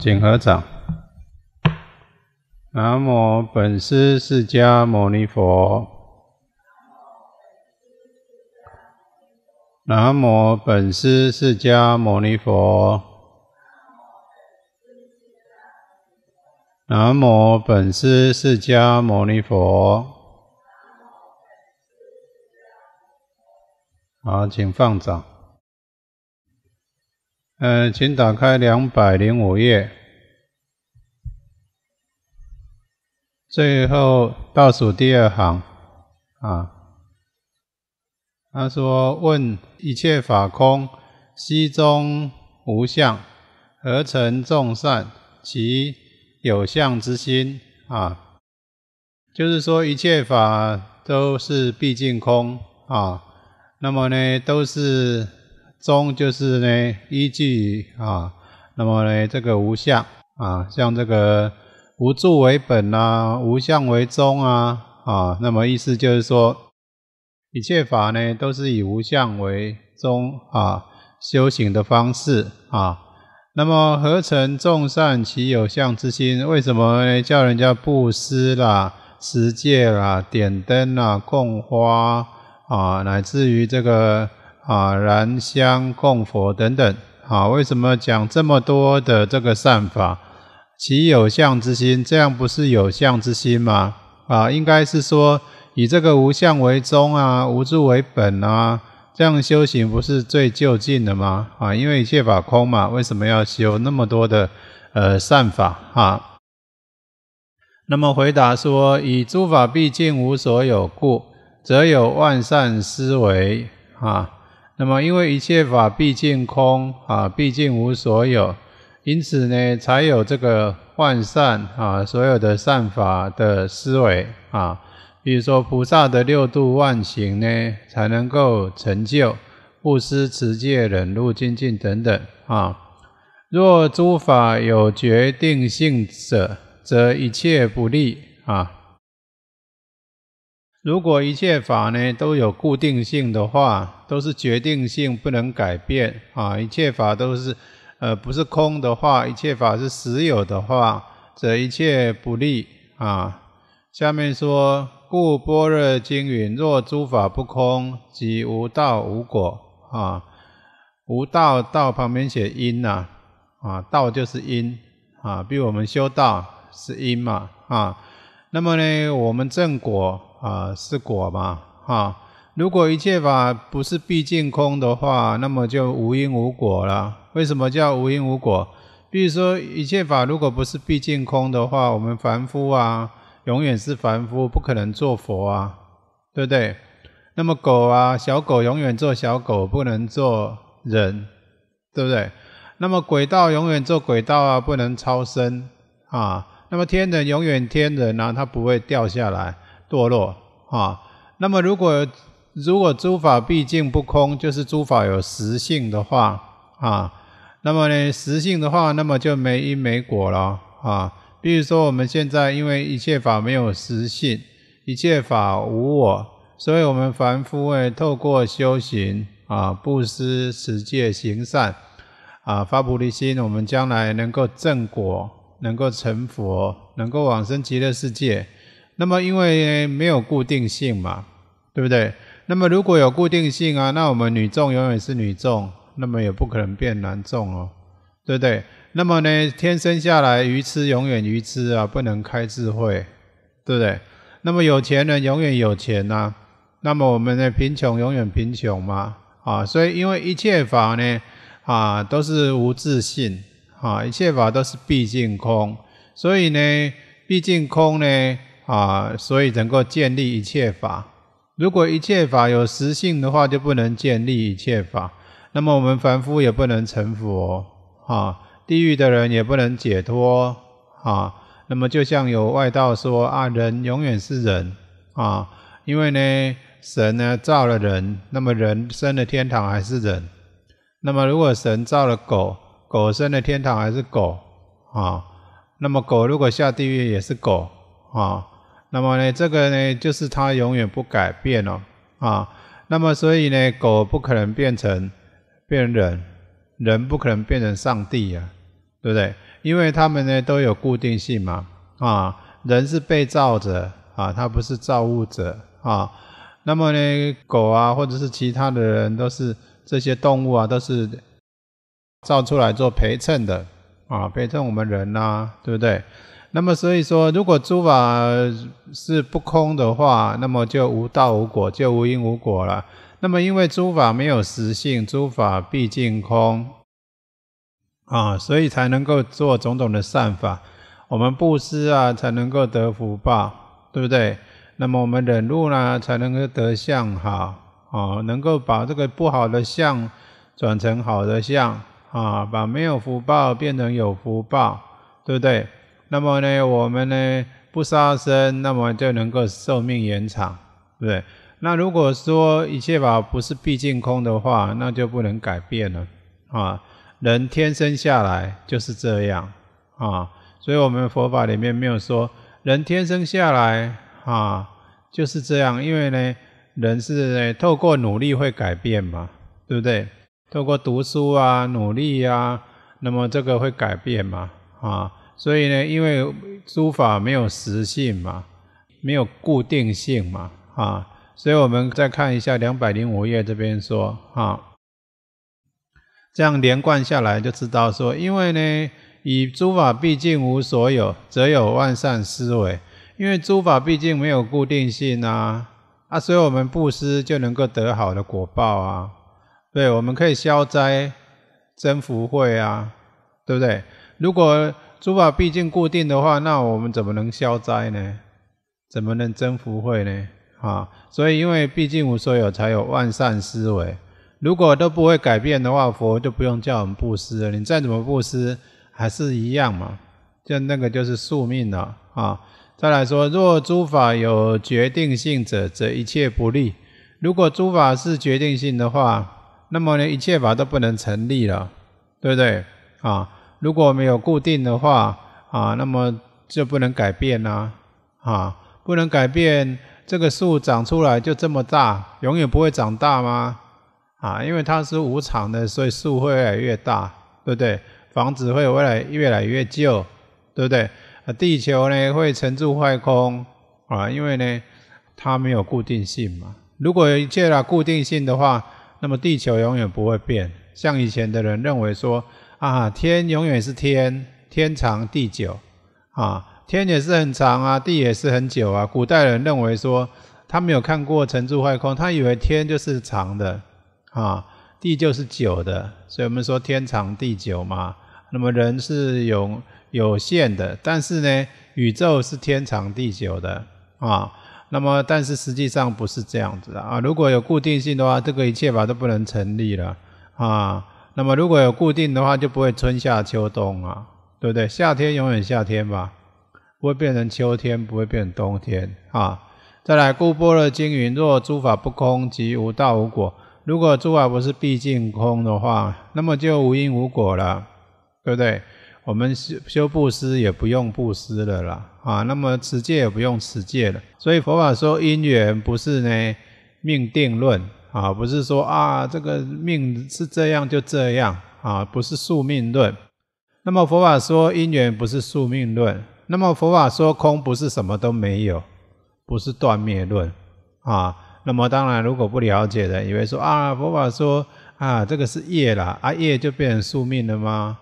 请合掌。南无本师释迦牟尼佛。南无本师释迦牟尼佛。南无本师释迦牟尼佛。好，请放掌。嗯，请打开两百零五页，最后倒数第二行啊。他说：“问一切法空，悉中无相，何成众善？其有相之心啊，就是说一切法都是毕竟空啊。那么呢，都是。”中就是呢，依据啊，那么呢，这个无相啊，像这个无住为本啊，无相为宗啊，啊，那么意思就是说，一切法呢，都是以无相为宗啊，修行的方式啊，那么何成众善，其有相之心？为什么叫人家布施啦、持戒啦、点灯啦、供花啊，乃至于这个？啊，燃香供佛等等，啊，为什么讲这么多的这个善法？其有相之心，这样不是有相之心吗？啊，应该是说以这个无相为宗啊，无住为本啊，这样修行不是最就近的吗？啊，因为一切法空嘛，为什么要修那么多的呃善法啊？那么回答说，以诸法毕竟无所有故，则有万善思维啊。那么，因为一切法毕竟空啊，毕竟无所有，因此呢，才有这个幻善啊，所有的善法的思维啊，比如说菩萨的六度万行呢，才能够成就布施、持戒、忍辱、精进等等啊。若诸法有决定性者，则一切不利啊。如果一切法呢都有固定性的话，都是决定性，不能改变啊！一切法都是，呃，不是空的话，一切法是实有的话，则一切不利啊。下面说故般若经云：若诸法不空，即无道无果啊。无道道旁边写因呐啊，道就是因啊，比我们修道是因嘛啊。那么呢，我们正果。啊，是果嘛，哈！如果一切法不是毕竟空的话，那么就无因无果了。为什么叫无因无果？比如说，一切法如果不是毕竟空的话，我们凡夫啊，永远是凡夫，不可能做佛啊，对不对？那么狗啊，小狗永远做小狗，不能做人，对不对？那么鬼道永远做鬼道啊，不能超生啊。那么天人永远天人啊，它不会掉下来。堕落啊！那么如果如果诸法毕竟不空，就是诸法有实性的话啊，那么呢实性的话，那么就没因没果了啊。比如说我们现在因为一切法没有实性，一切法无我，所以我们凡夫哎，透过修行啊，布施持戒行善啊，发菩提心，我们将来能够正果，能够成佛，能够往生极乐世界。那么因为没有固定性嘛，对不对？那么如果有固定性啊，那我们女众永远是女众，那么也不可能变男众哦，对不对？那么呢，天生下来愚痴永远愚痴啊，不能开智慧，对不对？那么有钱人永远有钱呐，那么我们的贫穷永远贫穷嘛，啊，所以因为一切法呢，啊，都是无自性，啊，一切法都是毕竟空，所以呢，毕竟空呢。啊，所以能够建立一切法。如果一切法有实性的话，就不能建立一切法。那么我们凡夫也不能成佛啊，地狱的人也不能解脱啊。那么就像有外道说啊，人永远是人啊，因为呢，神呢造了人，那么人生的天堂还是人。那么如果神造了狗，狗生的天堂还是狗啊？那么狗如果下地狱也是狗啊？那么呢，这个呢，就是它永远不改变了啊。那么所以呢，狗不可能变成变人，人不可能变成上帝呀，对不对？因为他们呢都有固定性嘛啊。人是被造者啊，他不是造物者啊。那么呢，狗啊，或者是其他的人，都是这些动物啊，都是造出来做陪衬的啊，陪衬我们人呐，对不对？那么所以说，如果诸法是不空的话，那么就无道无果，就无因无果了。那么因为诸法没有实性，诸法毕竟空啊，所以才能够做种种的善法。我们布施啊，才能够得福报，对不对？那么我们忍辱呢，才能够得相好啊，能够把这个不好的相转成好的相啊，把没有福报变成有福报，对不对？那么呢，我们呢不杀生，那么就能够寿命延长，对不对？那如果说一切法不是毕竟空的话，那就不能改变了啊。人天生下来就是这样啊，所以我们佛法里面没有说人天生下来啊就是这样，因为呢，人是透过努力会改变嘛，对不对？透过读书啊，努力呀，那么这个会改变嘛，啊？所以呢，因为诸法没有实性嘛，没有固定性嘛，啊，所以我们再看一下两百零五页这边说，啊，这样连贯下来就知道说，因为呢，以诸法毕竟无所有，则有万善思维，因为诸法毕竟没有固定性啊，啊，所以我们布施就能够得好的果报啊，对，我们可以消灾增福慧啊，对不对？如果诸法毕竟固定的话，那我们怎么能消灾呢？怎么能增福慧呢？啊，所以因为毕竟无所有，才有万善思维。如果都不会改变的话，佛就不用叫我们布施了。你再怎么布施，还是一样嘛，就那个就是宿命了啊。再来说，若诸法有决定性者，则一切不利。如果诸法是决定性的话，那么呢，一切法都不能成立了，对不对？啊。如果没有固定的话，啊，那么就不能改变呐，啊，不能改变这个树长出来就这么大，永远不会长大吗？啊，因为它是无常的，所以树会越来越大，对不对？房子会越来越来越旧，对不对？啊，地球呢会沉住坏空，啊，因为呢它没有固定性嘛。如果一切的固定性的话，那么地球永远不会变。像以前的人认为说。啊，天永远是天，天长地久，啊，天也是很长啊，地也是很久啊。古代人认为说，他没有看过成住坏空，他以为天就是长的，啊，地就是久的，所以我们说天长地久嘛。那么人是有有限的，但是呢，宇宙是天长地久的，啊，那么但是实际上不是这样子的啊。如果有固定性的话，这个一切法都不能成立了，啊。那么如果有固定的话，就不会春夏秋冬啊，对不对？夏天永远夏天吧，不会变成秋天，不会变成冬天啊。再来，故般若经云：若诸法不空，即无道无果。如果诸法不是毕竟空的话，那么就无因无果了，对不对？我们修修布施也不用布施了啦啊，那么持戒也不用持戒了。所以佛法说因缘不是呢命定论。啊，不是说啊，这个命是这样就这样啊，不是宿命论。那么佛法说因缘不是宿命论，那么佛法说空不是什么都没有，不是断灭论啊。那么当然，如果不了解的，以为说啊，佛法说啊，这个是业啦，啊业就变成宿命了吗？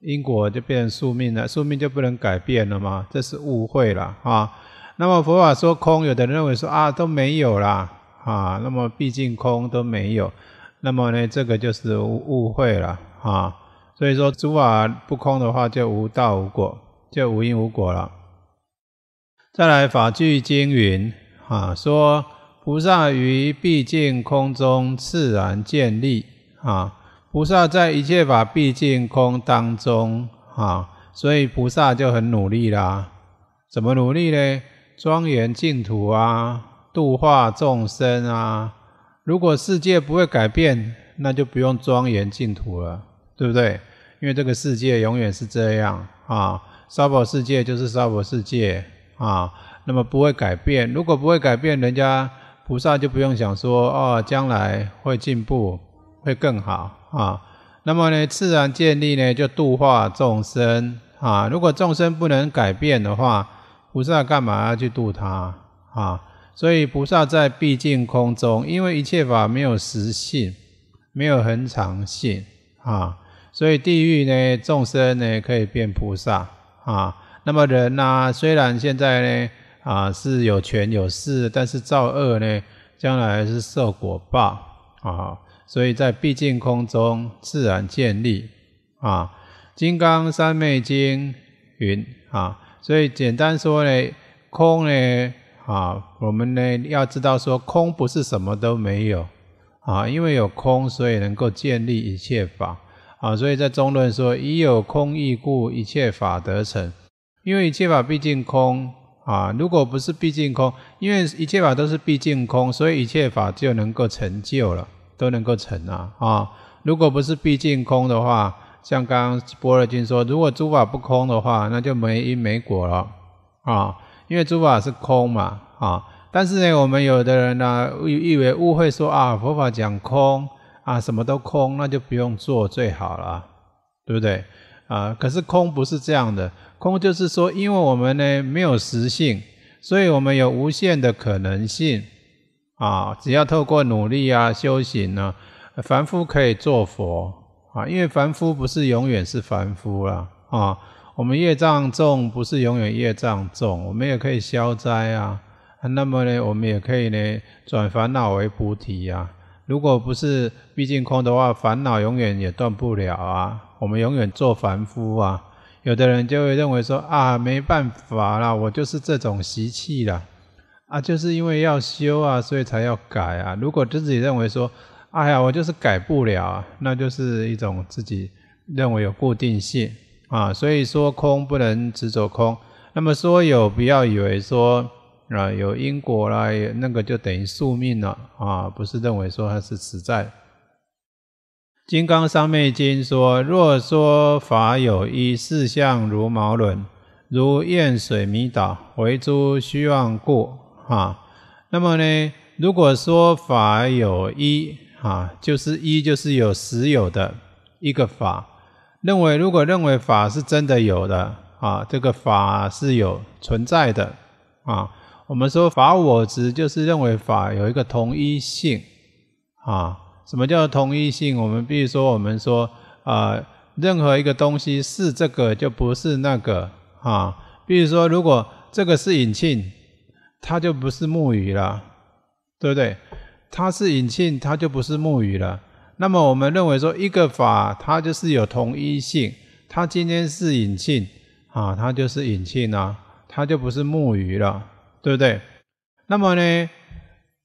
因果就变成宿命了，宿命就不能改变了吗？这是误会了啊。那么佛法说空，有的人认为说啊，都没有啦。啊，那么毕竟空都没有，那么呢，这个就是误会了啊。所以说，诸法不空的话，就无道无果，就无因无果了。再来，《法句经》云：啊，说菩萨于毕竟空中自然建立啊。菩萨在一切法毕竟空当中啊，所以菩萨就很努力啦。怎么努力呢？庄严净土啊。度化众生啊！如果世界不会改变，那就不用庄严净土了，对不对？因为这个世界永远是这样啊，娑婆世界就是娑婆世界啊。那么不会改变，如果不会改变，人家菩萨就不用想说哦，将来会进步，会更好啊。那么呢，自然建立呢，就度化众生啊。如果众生不能改变的话，菩萨干嘛要去度他啊？所以菩萨在毕竟空中，因为一切法没有实性，没有恒常性啊，所以地狱呢，众生呢可以变菩萨啊。那么人呢，虽然现在呢啊是有权有势，但是造恶呢，将来是受果报啊。所以在毕竟空中自然建立啊，《金刚三昧经》云啊，所以简单说呢，空呢。啊，我们呢要知道说空不是什么都没有啊，因为有空所以能够建立一切法啊，所以在中论说，以有空义故，一切法得成。因为一切法毕竟空啊，如果不是毕竟空，因为一切法都是毕竟空，所以一切法就能够成就了，都能够成啊啊，如果不是毕竟空的话，像刚刚波若经说，如果诸法不空的话，那就没因没果了啊。因为诸法是空嘛，啊，但是呢，我们有的人呢，误以为误会说啊，佛法讲空啊，什么都空，那就不用做最好了，对不对？啊，可是空不是这样的，空就是说，因为我们呢没有实性，所以我们有无限的可能性，啊，只要透过努力啊，修行呢，凡夫可以做佛啊，因为凡夫不是永远是凡夫了，啊。我们业障重，不是永远业障重，我们也可以消灾啊。那么呢，我们也可以呢，转烦恼为菩提啊。如果不是毕竟空的话，烦恼永远也断不了啊。我们永远做凡夫啊。有的人就会认为说啊，没办法啦，我就是这种习气啦。啊，就是因为要修啊，所以才要改啊。如果自己认为说，哎呀，我就是改不了，那就是一种自己认为有固定性。啊，所以说空不能执着空，那么说有不要以为说啊有因果啦，那个就等于宿命了啊，不是认为说它是实在。金刚三昧经说：若说法有一，四相如毛轮，如焰水迷倒，为诸虚妄故。哈，那么呢，如果说法有一，啊，就是一就是有实有的一个法。认为如果认为法是真的有的啊，这个法是有存在的啊。我们说法我执就是认为法有一个同一性啊。什么叫同一性？我们比如说我们说啊，任何一个东西是这个就不是那个啊。比如说如果这个是引磬，它就不是木鱼了，对不对？它是引磬，它就不是木鱼了。那么我们认为说，一个法它就是有同一性，它今天是银器啊，它就是银器啊，它就不是木鱼了，对不对？那么呢，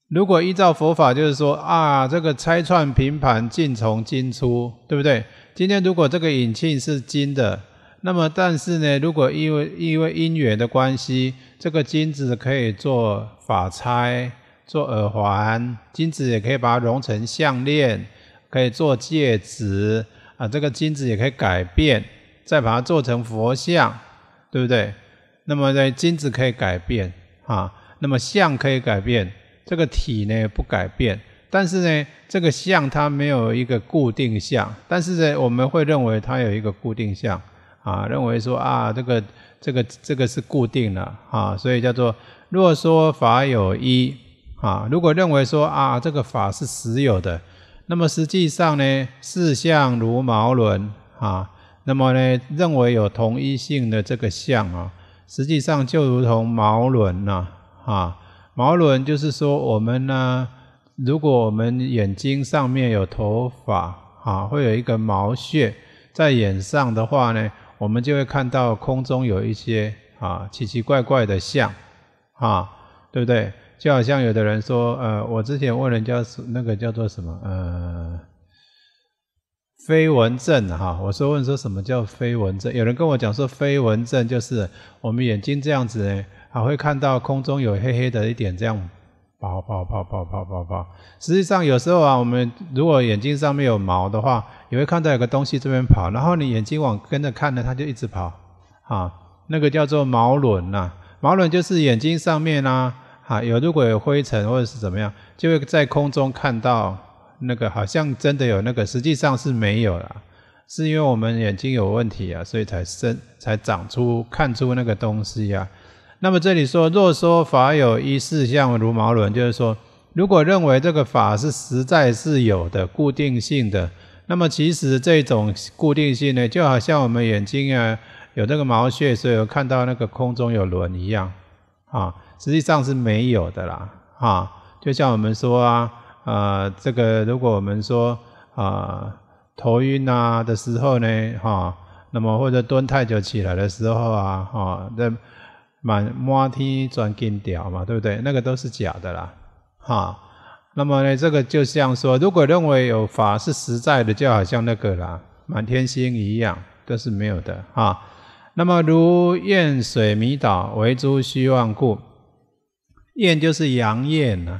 如果依照佛法，就是说啊，这个拆串平盘，尽从金出，对不对？今天如果这个银器是金的，那么但是呢，如果因为因为因缘的关系，这个金子可以做法钗、做耳环，金子也可以把它融成项链。可以做戒指啊，这个金子也可以改变，再把它做成佛像，对不对？那么呢，金子可以改变啊，那么像可以改变，这个体呢不改变，但是呢，这个像它没有一个固定像，但是呢，我们会认为它有一个固定像啊，认为说啊，这个这个这个是固定的啊，所以叫做若说法有一啊，如果认为说啊，这个法是实有的。那么实际上呢，四相如毛轮啊，那么呢，认为有同一性的这个相啊，实际上就如同毛轮呐，啊，毛轮就是说我们呢，如果我们眼睛上面有头发啊，会有一个毛屑在眼上的话呢，我们就会看到空中有一些啊奇奇怪怪的像啊，对不对？就好像有的人说，呃，我之前问人家是那个叫做什么，呃，飞蚊症哈。我说问说什么叫飞蚊症？有人跟我讲说，飞蚊症就是我们眼睛这样子，呢，还会看到空中有黑黑的一点，这样跑跑跑跑跑跑跑。实际上有时候啊，我们如果眼睛上面有毛的话，也会看到有个东西这边跑，然后你眼睛往跟着看呢，它就一直跑啊。那个叫做毛轮呐，毛轮就是眼睛上面啊，啊，有如果有灰尘或者是怎么样，就会在空中看到那个好像真的有那个，实际上是没有了，是因为我们眼睛有问题啊，所以才生才长出看出那个东西啊。那么这里说若说法有一事相如毛轮，就是说如果认为这个法是实在是有的、固定性的，那么其实这种固定性呢，就好像我们眼睛啊有那个毛穴，所以看到那个空中有轮一样啊。实际上是没有的啦，哈，就像我们说啊，呃，这个如果我们说啊，头晕啊的时候呢，哈，那么或者蹲太久起来的时候啊，哈，那满摸天转筋屌嘛，对不对？那个都是假的啦，哈，那么呢，这个就像说，如果认为有法是实在的，就好像那个啦，满天星一样，都是没有的啊。那么如愿水迷倒，唯诸虚妄故。燕就是阳燕啊，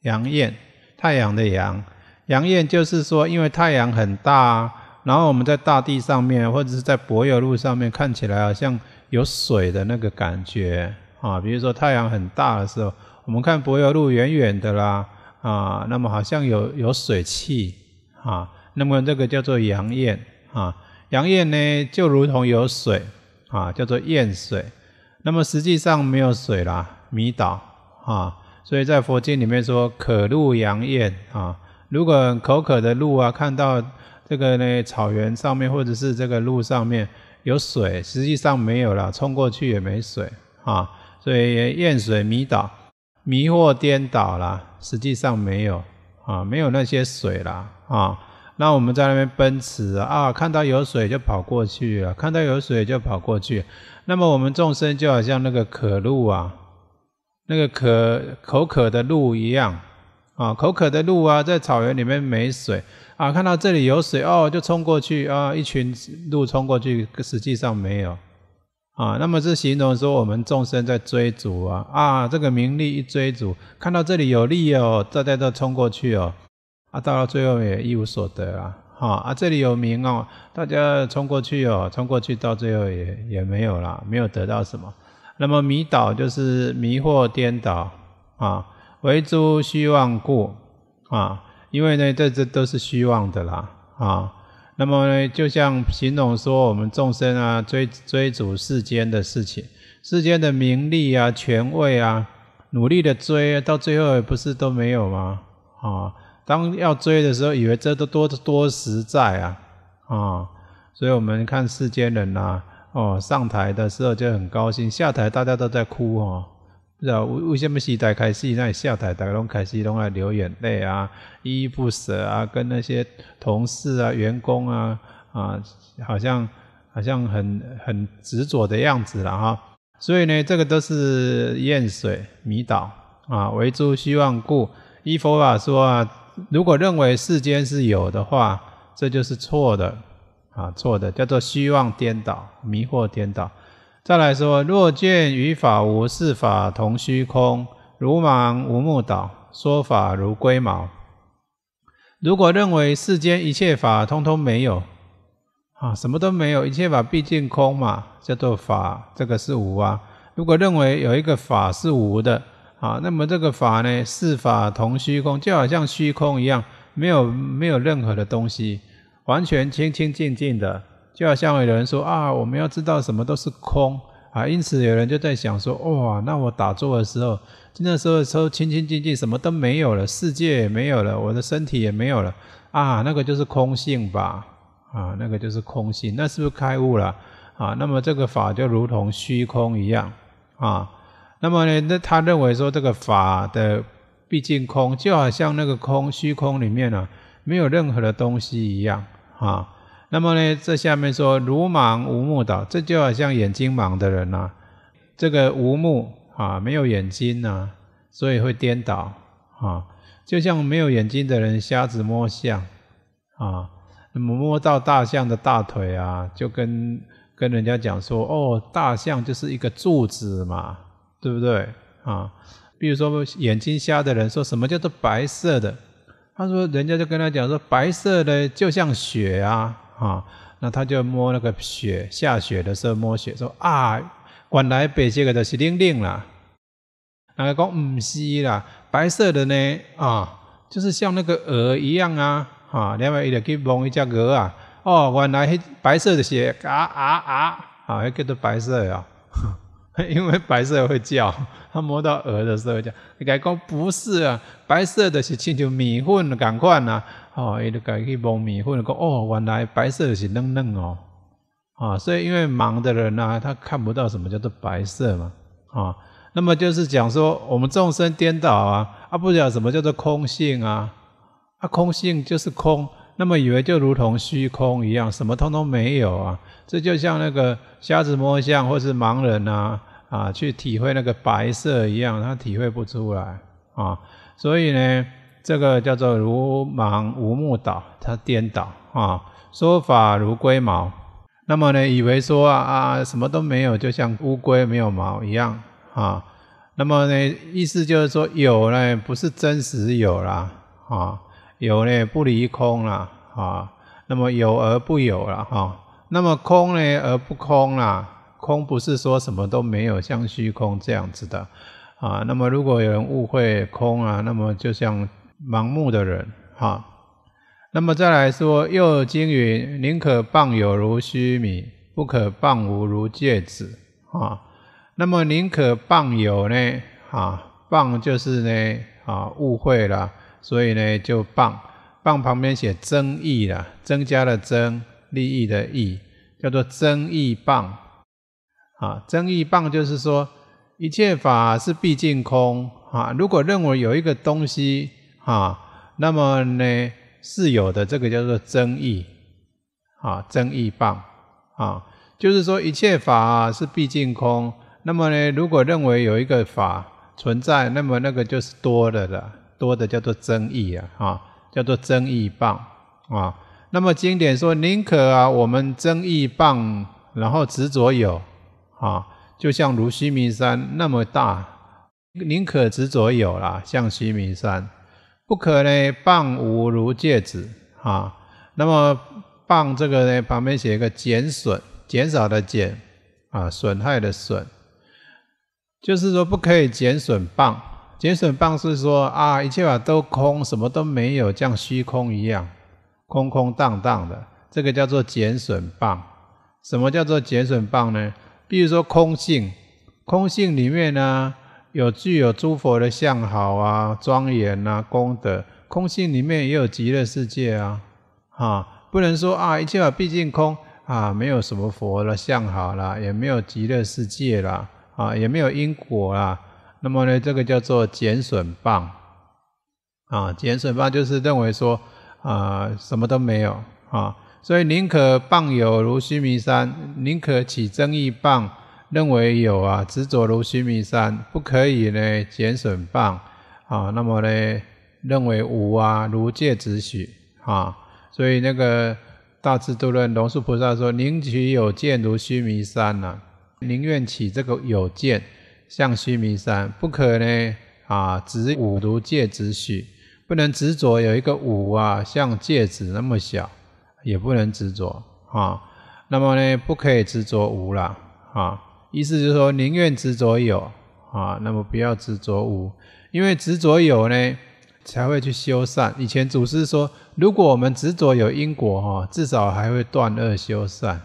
阳燕，太阳的阳，阳燕就是说，因为太阳很大，然后我们在大地上面，或者是在柏油路上面，看起来好像有水的那个感觉啊。比如说太阳很大的时候，我们看柏油路远远的啦，啊，那么好像有有水汽啊，那么这个叫做阳燕啊。阳燕呢，就如同有水啊，叫做燕水，那么实际上没有水啦，迷倒。啊，所以在佛经里面说，可入阳燕啊，如果口渴的路啊，看到这个呢草原上面或者是这个路上面有水，实际上没有了，冲过去也没水啊，所以验水迷倒、迷惑颠倒啦，实际上没有啊，没有那些水啦。啊。那我们在那边奔驰啊，看到有水就跑过去了，看到有水就跑过去。那么我们众生就好像那个渴路啊。那个渴口渴的鹿一样啊，口渴的鹿啊，在草原里面没水啊，看到这里有水哦，就冲过去啊，一群鹿冲过去，实际上没有啊。那么是形容说我们众生在追逐啊啊，这个名利一追逐，看到这里有利哦，大家都冲过去哦，啊，到了最后也一无所得啊，哈啊，这里有名哦，大家冲过去哦，冲过去到最后也也没有啦，没有得到什么。那么迷倒就是迷惑颠倒啊，唯诸虚妄故啊，因为呢，这这都是虚妄的啦啊。那么呢，就像形容说我们众生啊，追追逐世间的事情，世间的名利啊、权位啊，努力的追，到最后不是都没有吗？啊，当要追的时候，以为这都多多实在啊啊，所以我们看世间人呐。哦，上台的时候就很高兴，下台大家都在哭哈，不知道为为什么戏台开戏，那下台大家拢开戏，拢爱流眼泪啊，依依不舍啊，跟那些同事啊、员工啊啊，好像好像很很执着的样子了哈。所以呢，这个都是厌水迷倒啊，唯诸希望故，依佛法说啊，如果认为世间是有的话，这就是错的。啊，错的，叫做虚妄颠倒、迷惑颠倒。再来说，若见于法无，是法同虚空，如盲无目导，说法如龟毛。如果认为世间一切法通通没有，啊，什么都没有，一切法毕竟空嘛，叫做法这个是无啊。如果认为有一个法是无的，啊，那么这个法呢，是法同虚空，就好像虚空一样，没有没有任何的东西。完全清清净净的，就好像有人说啊，我们要知道什么都是空啊，因此有人就在想说，哇，那我打坐的时候，那时候的时候清清净净，什么都没有了，世界也没有了，我的身体也没有了，啊，那个就是空性吧，啊，那个就是空性，那是不是开悟了？啊，那么这个法就如同虚空一样，啊，那么呢，那他认为说这个法的毕竟空，就好像那个空虚空里面呢，没有任何的东西一样。啊，那么呢，这下面说，如盲无目倒，这就好像眼睛盲的人呐，这个无目啊，没有眼睛呐，所以会颠倒啊，就像没有眼睛的人瞎子摸象啊，那么摸到大象的大腿啊，就跟跟人家讲说，哦，大象就是一个柱子嘛，对不对啊？比如说眼睛瞎的人，说什么叫做白色的？他说：“人家就跟他讲说，白色的就像雪啊，啊，那他就摸那个雪，下雪的时候摸雪，说啊，原来白色的就是零零啦。那个讲唔是啦，白色的呢，啊，就是像那个鹅一样啊，啊，另外伊就去摸一只鹅啊，哦，原来迄白色的是啊啊啊，哈，叫做白色啊。” 因为白色会叫，他 摸到鹅的时候叫，伊改讲不是啊，白色的是亲像米粉赶快呐，哦，伊就改去摸米粉，讲哦，原来白色的是嫩嫩哦，啊，所以因为盲的人呢，他看不到什么叫做白色嘛，啊，那么就是讲说我们众生颠倒啊，啊，不道什么叫做空性啊，啊，空性就是空。那么以为就如同虚空一样，什么通通没有啊！这就像那个瞎子摸象或是盲人呐，啊，去体会那个白色一样，他体会不出来啊！所以呢，这个叫做如盲无目倒，他颠倒啊！说法如龟毛，那么呢，以为说啊，什么都没有，就像乌龟没有毛一样啊！那么呢，意思就是说有呢，不是真实有啦啊！有呢，不离空啦，啊。那么有而不有了哈。那么空呢，而不空啦，空不是说什么都没有，像虚空这样子的啊。那么如果有人误会空啊，那么就像盲目的人哈。那么再来说，又经云：宁可傍有如虚弥，不可傍无如戒子啊。那么宁可傍有呢啊？傍就是呢啊，误会了。所以呢，就棒棒旁边写增益啦，增加了增利益的益，叫做增益棒啊。增益棒就是说一切法是毕竟空啊。如果认为有一个东西啊，那么呢是有的，这个叫做增益啊。增益棒啊，就是说一切法是毕竟空。那么呢，如果认为有一个法存在，那么那个就是多的了。多的叫做增益啊，哈，叫做增益棒啊。那么经典说，宁可啊，我们增益棒，然后执着有啊，就像如须弥山那么大，宁可执着有啦，像须弥山，不可呢棒无如戒子啊。那么棒这个呢，旁边写一个减损，减少的减啊，损害的损，就是说不可以减损棒。减损棒是说啊，一切法都空，什么都没有，像虚空一样，空空荡荡的。这个叫做减损棒。什么叫做减损棒呢？比如说空性，空性里面呢，有具有诸佛的相好啊、庄严啊、功德。空性里面也有极乐世界啊，哈，不能说啊，一切法毕竟空啊，没有什么佛的相好了，也没有极乐世界了啊，也没有因果了。那么呢，这个叫做减损棒啊，减损棒就是认为说啊，什么都没有啊，所以宁可棒有如须弥山，宁可起争议棒，认为有啊，执着如须弥山，不可以呢减损棒啊，那么呢认为无啊，如芥子许啊，所以那个大智度论龙树菩萨说，宁取有见如须弥山呐，宁愿起这个有见。向须弥山不可呢啊，执五如芥子许，不能执着有一个五啊，像芥子那么小，也不能执着啊。那么呢，不可以执着无了啊。意思就是说，宁愿执着有啊，那么不要执着无，因为执着有呢，才会去修善。以前祖师说，如果我们执着有因果哈，至少还会断恶修善，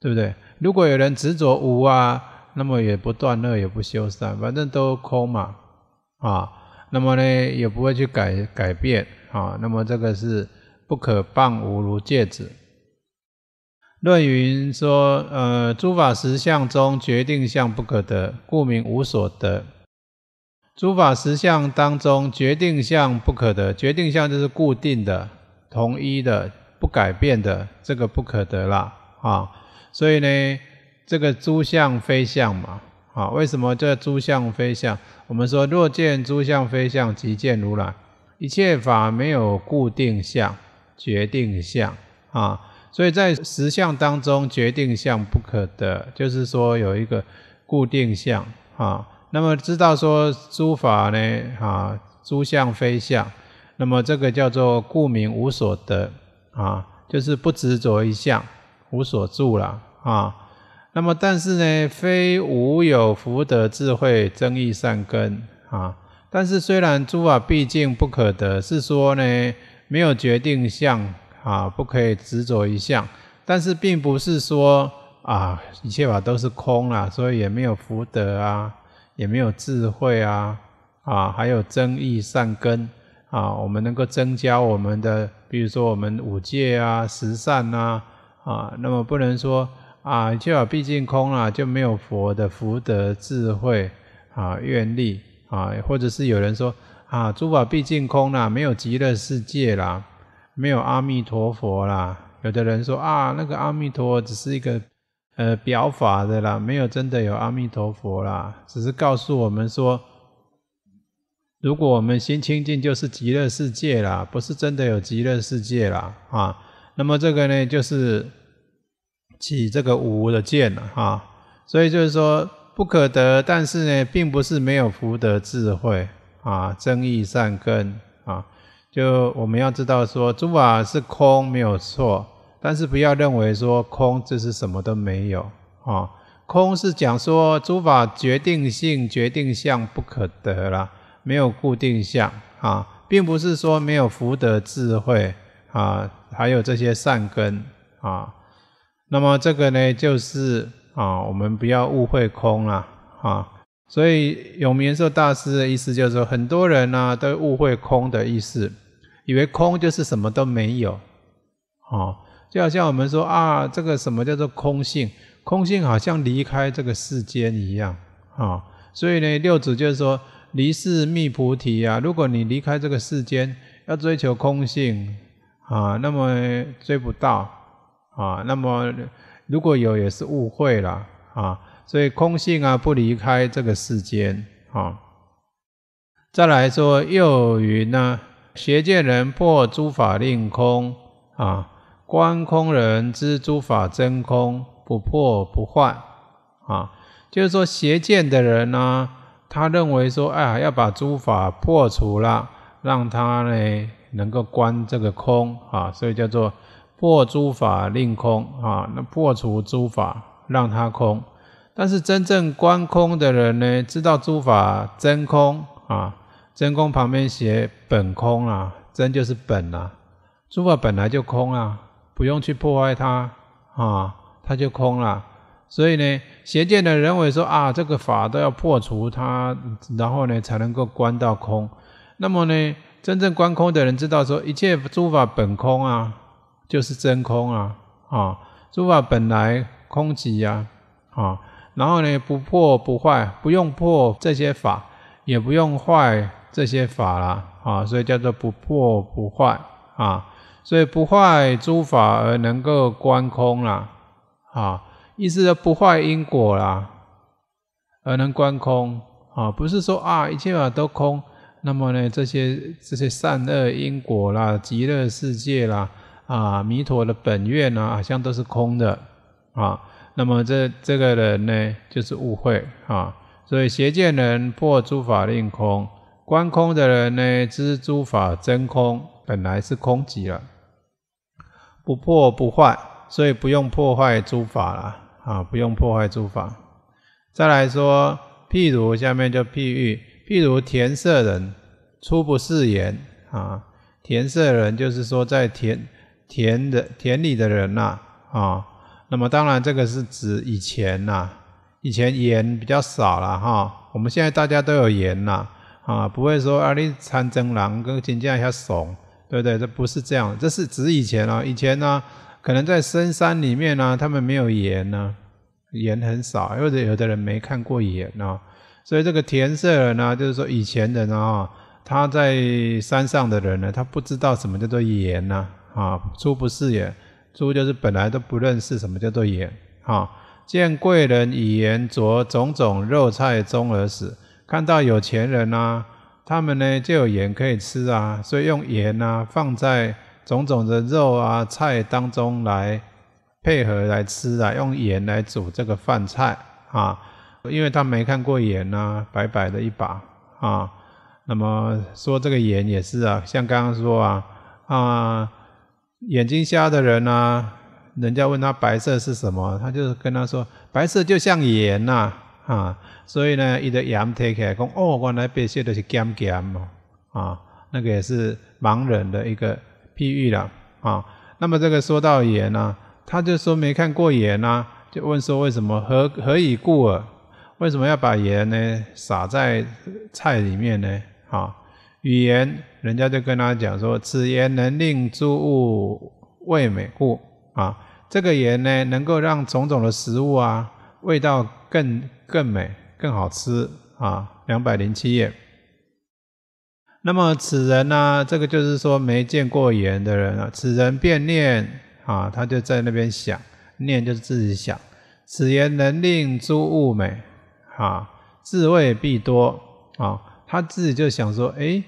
对不对？如果有人执着无啊，那么也不断乐，也不修善，反正都空嘛，啊，那么呢也不会去改改变，啊，那么这个是不可谤无如戒子。论云说，呃，诸法实相中决定相不可得，故名无所得。诸法实相当中决定相不可得，决定相就是固定的、同一的、不改变的，这个不可得了啊，所以呢。这个诸相非相嘛，啊，为什么叫诸相非相？我们说若见诸相非相，即见如来。一切法没有固定相、决定相啊，所以在实相当中，决定相不可得，就是说有一个固定相啊。那么知道说诸法呢，啊，诸相非相，那么这个叫做故名无所得啊，就是不执着一相，无所住了啊。那么，但是呢，非无有福德、智慧、增益善根啊。但是，虽然诸法毕竟不可得，是说呢，没有决定相啊，不可以执着一相。但是，并不是说啊，一切法都是空啊，所以也没有福德啊，也没有智慧啊，啊，还有增益善根啊，我们能够增加我们的，比如说我们五戒啊、十善啊啊，那么不能说。啊，就要毕竟空了，就没有佛的福德智慧啊，愿力啊，或者是有人说啊，诸法毕竟空了，没有极乐世界啦，没有阿弥陀佛啦。有的人说啊，那个阿弥陀只是一个呃表法的啦，没有真的有阿弥陀佛啦，只是告诉我们说，如果我们心清净，就是极乐世界啦，不是真的有极乐世界啦啊。那么这个呢，就是。起这个无的见了哈，所以就是说不可得，但是呢，并不是没有福德智慧啊、增益善根啊。就我们要知道说，诸法是空没有错，但是不要认为说空这是什么都没有啊。空是讲说诸法决定性、决定相不可得了，没有固定相啊，并不是说没有福德智慧啊，还有这些善根啊。那么这个呢，就是啊，我们不要误会空了啊。所以永明寿大师的意思就是说，很多人呢都误会空的意思，以为空就是什么都没有啊。就好像我们说啊，这个什么叫做空性？空性好像离开这个世间一样啊。所以呢，六祖就是说，离世觅菩提呀。如果你离开这个世间，要追求空性啊，那么追不到。啊，那么如果有也是误会了啊，所以空性啊不离开这个世间啊。再来说又云呢，邪见人破诸法令空啊，观空人知诸法真空不破不坏啊，就是说邪见的人呢，他认为说哎要把诸法破除了，让他呢能够观这个空啊，所以叫做。破诸法令空啊，那破除诸法让它空。但是真正观空的人呢，知道诸法真空啊，真空旁边写本空啊，真就是本啊，诸法本来就空啊，不用去破坏它啊，它就空了。所以呢，邪见的人为说啊，这个法都要破除它，然后呢才能够观到空。那么呢，真正观空的人知道说，一切诸法本空啊。就是真空啊，啊，诸法本来空寂呀，啊，然后呢不破不坏，不用破这些法，也不用坏这些法啦啊，所以叫做不破不坏啊，所以不坏诸法而能够观空啦啊，意思是不坏因果啦，而能观空啊，不是说啊一切法都空，那么呢这些这些善恶因果啦，极乐世界啦。啊，弥陀的本愿呢，好像都是空的啊。那么这这个人呢，就是误会啊。所以邪见人破诸法令空，观空的人呢，知诸法真空，本来是空寂了，不破不坏，所以不用破坏诸法了啊，不用破坏诸法。再来说，譬如下面就譬喻，譬如田舍人，初不示言啊。田舍人就是说在田。田的田里的人呐，啊，那么当然这个是指以前呐，以前盐比较少了哈。我们现在大家都有盐呐，啊，不会说啊，你参蒸狼跟金匠一下怂，对不对？这不是这样，这是指以前啊，以前呢，可能在深山里面呢，他们没有盐呢，盐很少，或者有的人没看过盐呢，所以这个田舍人呢，就是说以前人啊，他在山上的人呢，他不知道什么叫做盐呐。啊，猪不是也，猪就是本来都不认识什么叫做盐啊。见贵人以言着种种肉菜中而死，看到有钱人呐，他们呢就有盐可以吃啊，所以用盐呐放在种种的肉啊菜当中来配合来吃啊，用盐来煮这个饭菜啊，因为他没看过盐呐，白白的一把啊。那么说这个盐也是啊，像刚刚说啊啊。眼睛瞎的人呢，人家问他白色是什么，他就跟他说：“白色就像盐呐，啊，所以呢，一个盐贴起来，讲哦，原来白色的是咸咸哦，啊，那个也是盲人的一个譬喻了，啊，那么这个说到盐呢，他就说没看过盐呐，就问说为什么何何以故耳？为什么要把盐呢撒在菜里面呢？啊？”语言，人家就跟他讲说，此言能令诸物味美故啊，这个言呢能够让种种的食物啊味道更更美、更好吃啊。两百零七页。那么此人呢，这个就是说没见过言的人啊，此人便念啊，他就在那边想，念就是自己想，此言能令诸物美啊，自味必多啊，他自己就想说，哎。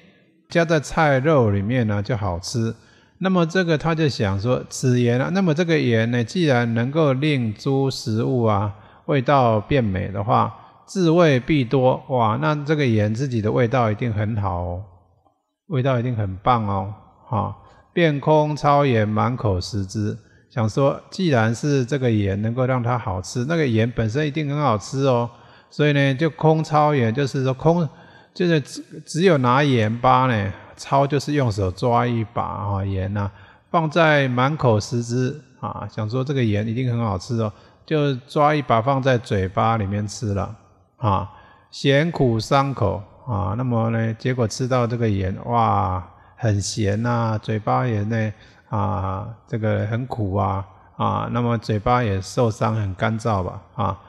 加在菜肉里面呢就好吃，那么这个他就想说：此盐啊，那么这个盐呢，既然能够令诸食物啊味道变美的话，自味必多哇！那这个盐自己的味道一定很好哦，味道一定很棒哦！哈，变空超盐满口食之，想说，既然是这个盐能够让它好吃，那个盐本身一定很好吃哦。所以呢，就空超盐，就是说空。就是只只有拿盐巴呢，抄就是用手抓一把啊盐呐，放在满口食之啊，想说这个盐一定很好吃哦，就抓一把放在嘴巴里面吃了啊，咸苦伤口啊，那么呢，结果吃到这个盐哇，很咸呐，嘴巴也呢啊，这个很苦啊啊，那么嘴巴也受伤很干燥吧啊，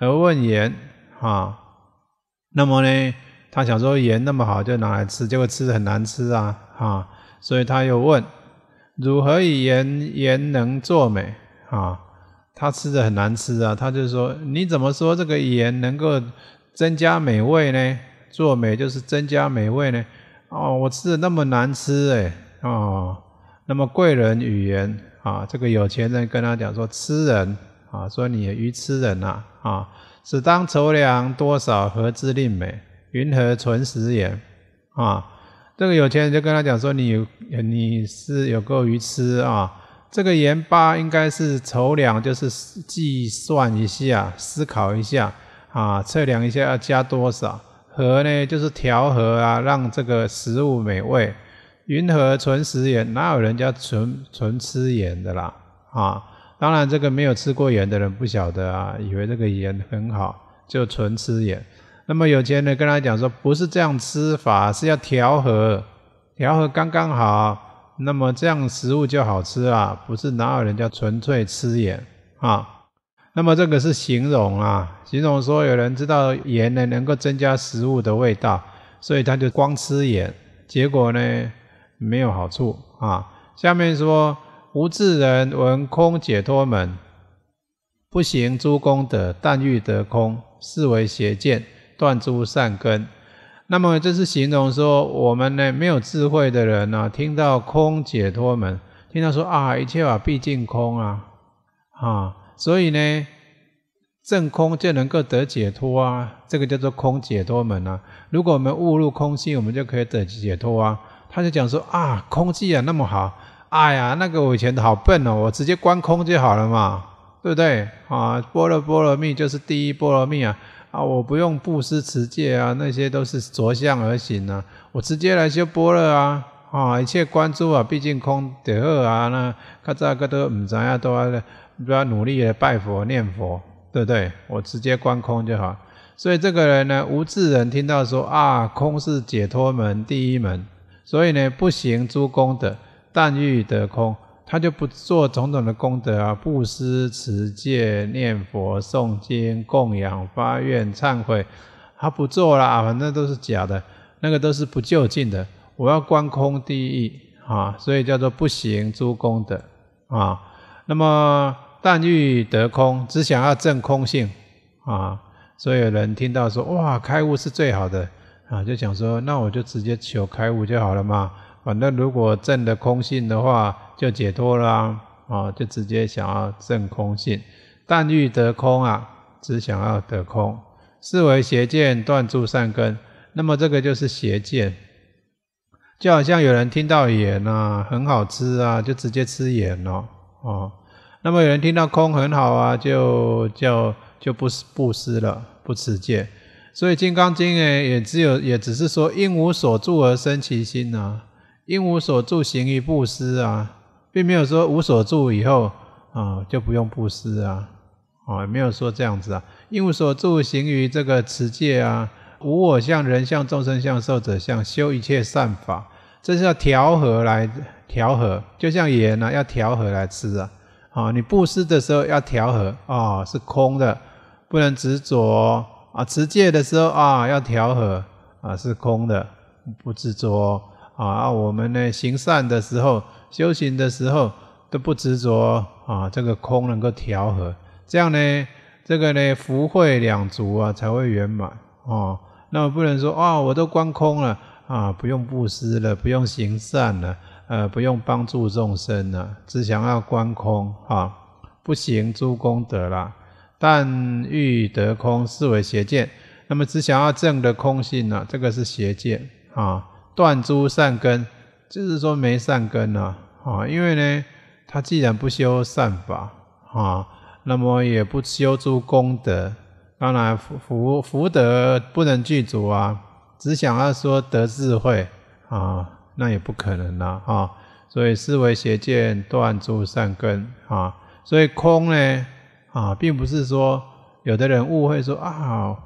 而问盐啊，那么呢？他想说盐那么好就拿来吃，结果吃的很难吃啊啊！所以他又问：如何以盐盐能做美啊？他吃的很难吃啊！他就说：你怎么说这个盐能够增加美味呢？做美就是增加美味呢？哦，我吃的那么难吃哎！哦，那么贵人语言啊，这个有钱人跟他讲说：吃人啊，说你愚吃人呐啊！只当愁粮多少，何知令美？云何存食盐？啊，这个有钱人就跟他讲说：“你你是有够愚痴啊！这个盐巴应该是筹量，就是计算一下、思考一下啊，测量一下要加多少。和呢，就是调和啊，让这个食物美味。云何存食盐？哪有人家存存吃盐的啦？啊，当然这个没有吃过盐的人不晓得啊，以为这个盐很好，就纯吃盐。”那么有钱人跟他讲说，不是这样吃法，是要调和，调和刚刚好，那么这样食物就好吃了。不是哪有人家纯粹吃盐啊？那么这个是形容啊，形容说有人知道盐呢能够增加食物的味道，所以他就光吃盐，结果呢没有好处啊。下面说无智人闻空解脱门，不行诸功德，但欲得空，是为邪见。断诸善根，那么这是形容说我们呢没有智慧的人呢，听到空解脱门，听到说啊一切法毕竟空啊啊，所以呢正空就能够得解脱啊，这个叫做空解脱门啊。如果我们误入空性，我们就可以得解脱啊。他就讲说啊空气啊那么好，哎呀那个我以前好笨哦，我直接观空就好了嘛，对不对啊？波罗波罗蜜就是第一波罗蜜啊。啊！我不用布施持戒啊，那些都是着相而行啊。我直接来修般若啊，啊，一切观诸啊，毕竟空得恶啊，那各这各都怎样都都要努力的拜佛念佛，对不对？我直接观空就好。所以这个人呢，无智人听到说啊，空是解脱门第一门，所以呢，不行诸功德，但欲得空。他就不做种种的功德啊，布施、持戒、念佛、诵经、供养、发愿、忏悔，他不做了啊，反正都是假的，那个都是不就近的。我要观空第一啊，所以叫做不行诸功德啊。那么但欲得空，只想要证空性啊。所以有人听到说哇，开悟是最好的啊，就想说那我就直接求开悟就好了嘛。反正如果证的空性的话，就解脱了啊！啊，就直接想要证空性。但欲得空啊，只想要得空，视为邪见，断诸善根。那么这个就是邪见，就好像有人听到盐啊，很好吃啊，就直接吃盐哦，哦。那么有人听到空很好啊，就叫就不不思了，不持戒。所以《金刚经》呢，也只有也只是说因无所住而生其心啊。因无所住行于布施啊，并没有说无所住以后啊就不用布施啊，啊没有说这样子啊，因无所住行于这个持戒啊，无我相、人相、众生相、寿者相，修一切善法，这是要调和来调和，就像盐呢要调和来吃啊，啊你布施的时候要调和啊是空的，不能执着啊持戒的时候啊要调和啊是空的，不执着。啊，我们呢行善的时候、修行的时候都不执着啊，这个空能够调和，这样呢，这个呢福慧两足啊才会圆满啊。那么不能说啊，我都观空了啊，不用布施了，不用行善了，呃，不用帮助众生了，只想要观空啊，不行诸功德了，但欲得空，视为邪见。那么只想要正的空性呢，这个是邪见啊。断诸善根，就是说没善根呐，啊，因为呢，他既然不修善法，啊，那么也不修诸功德，当然福福福德不能具足啊，只想要说得智慧，啊，那也不可能了，啊，所以思维邪见，断诸善根，啊，所以空呢，啊，并不是说有的人误会说啊。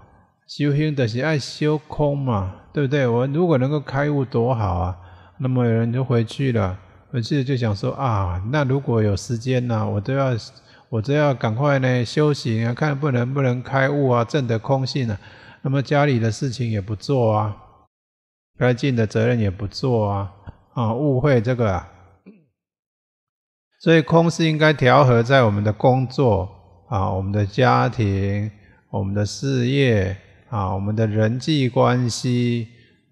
修行的是爱修空嘛，对不对？我如果能够开悟多好啊！那么有人就回去了，回去就想说啊，那如果有时间呢，我都要我都要赶快呢修行啊，看不能不能开悟啊，证得空性啊。那么家里的事情也不做啊，该尽的责任也不做啊啊，误会这个。所以空是应该调和在我们的工作啊、我们的家庭、我们的事业。啊，我们的人际关系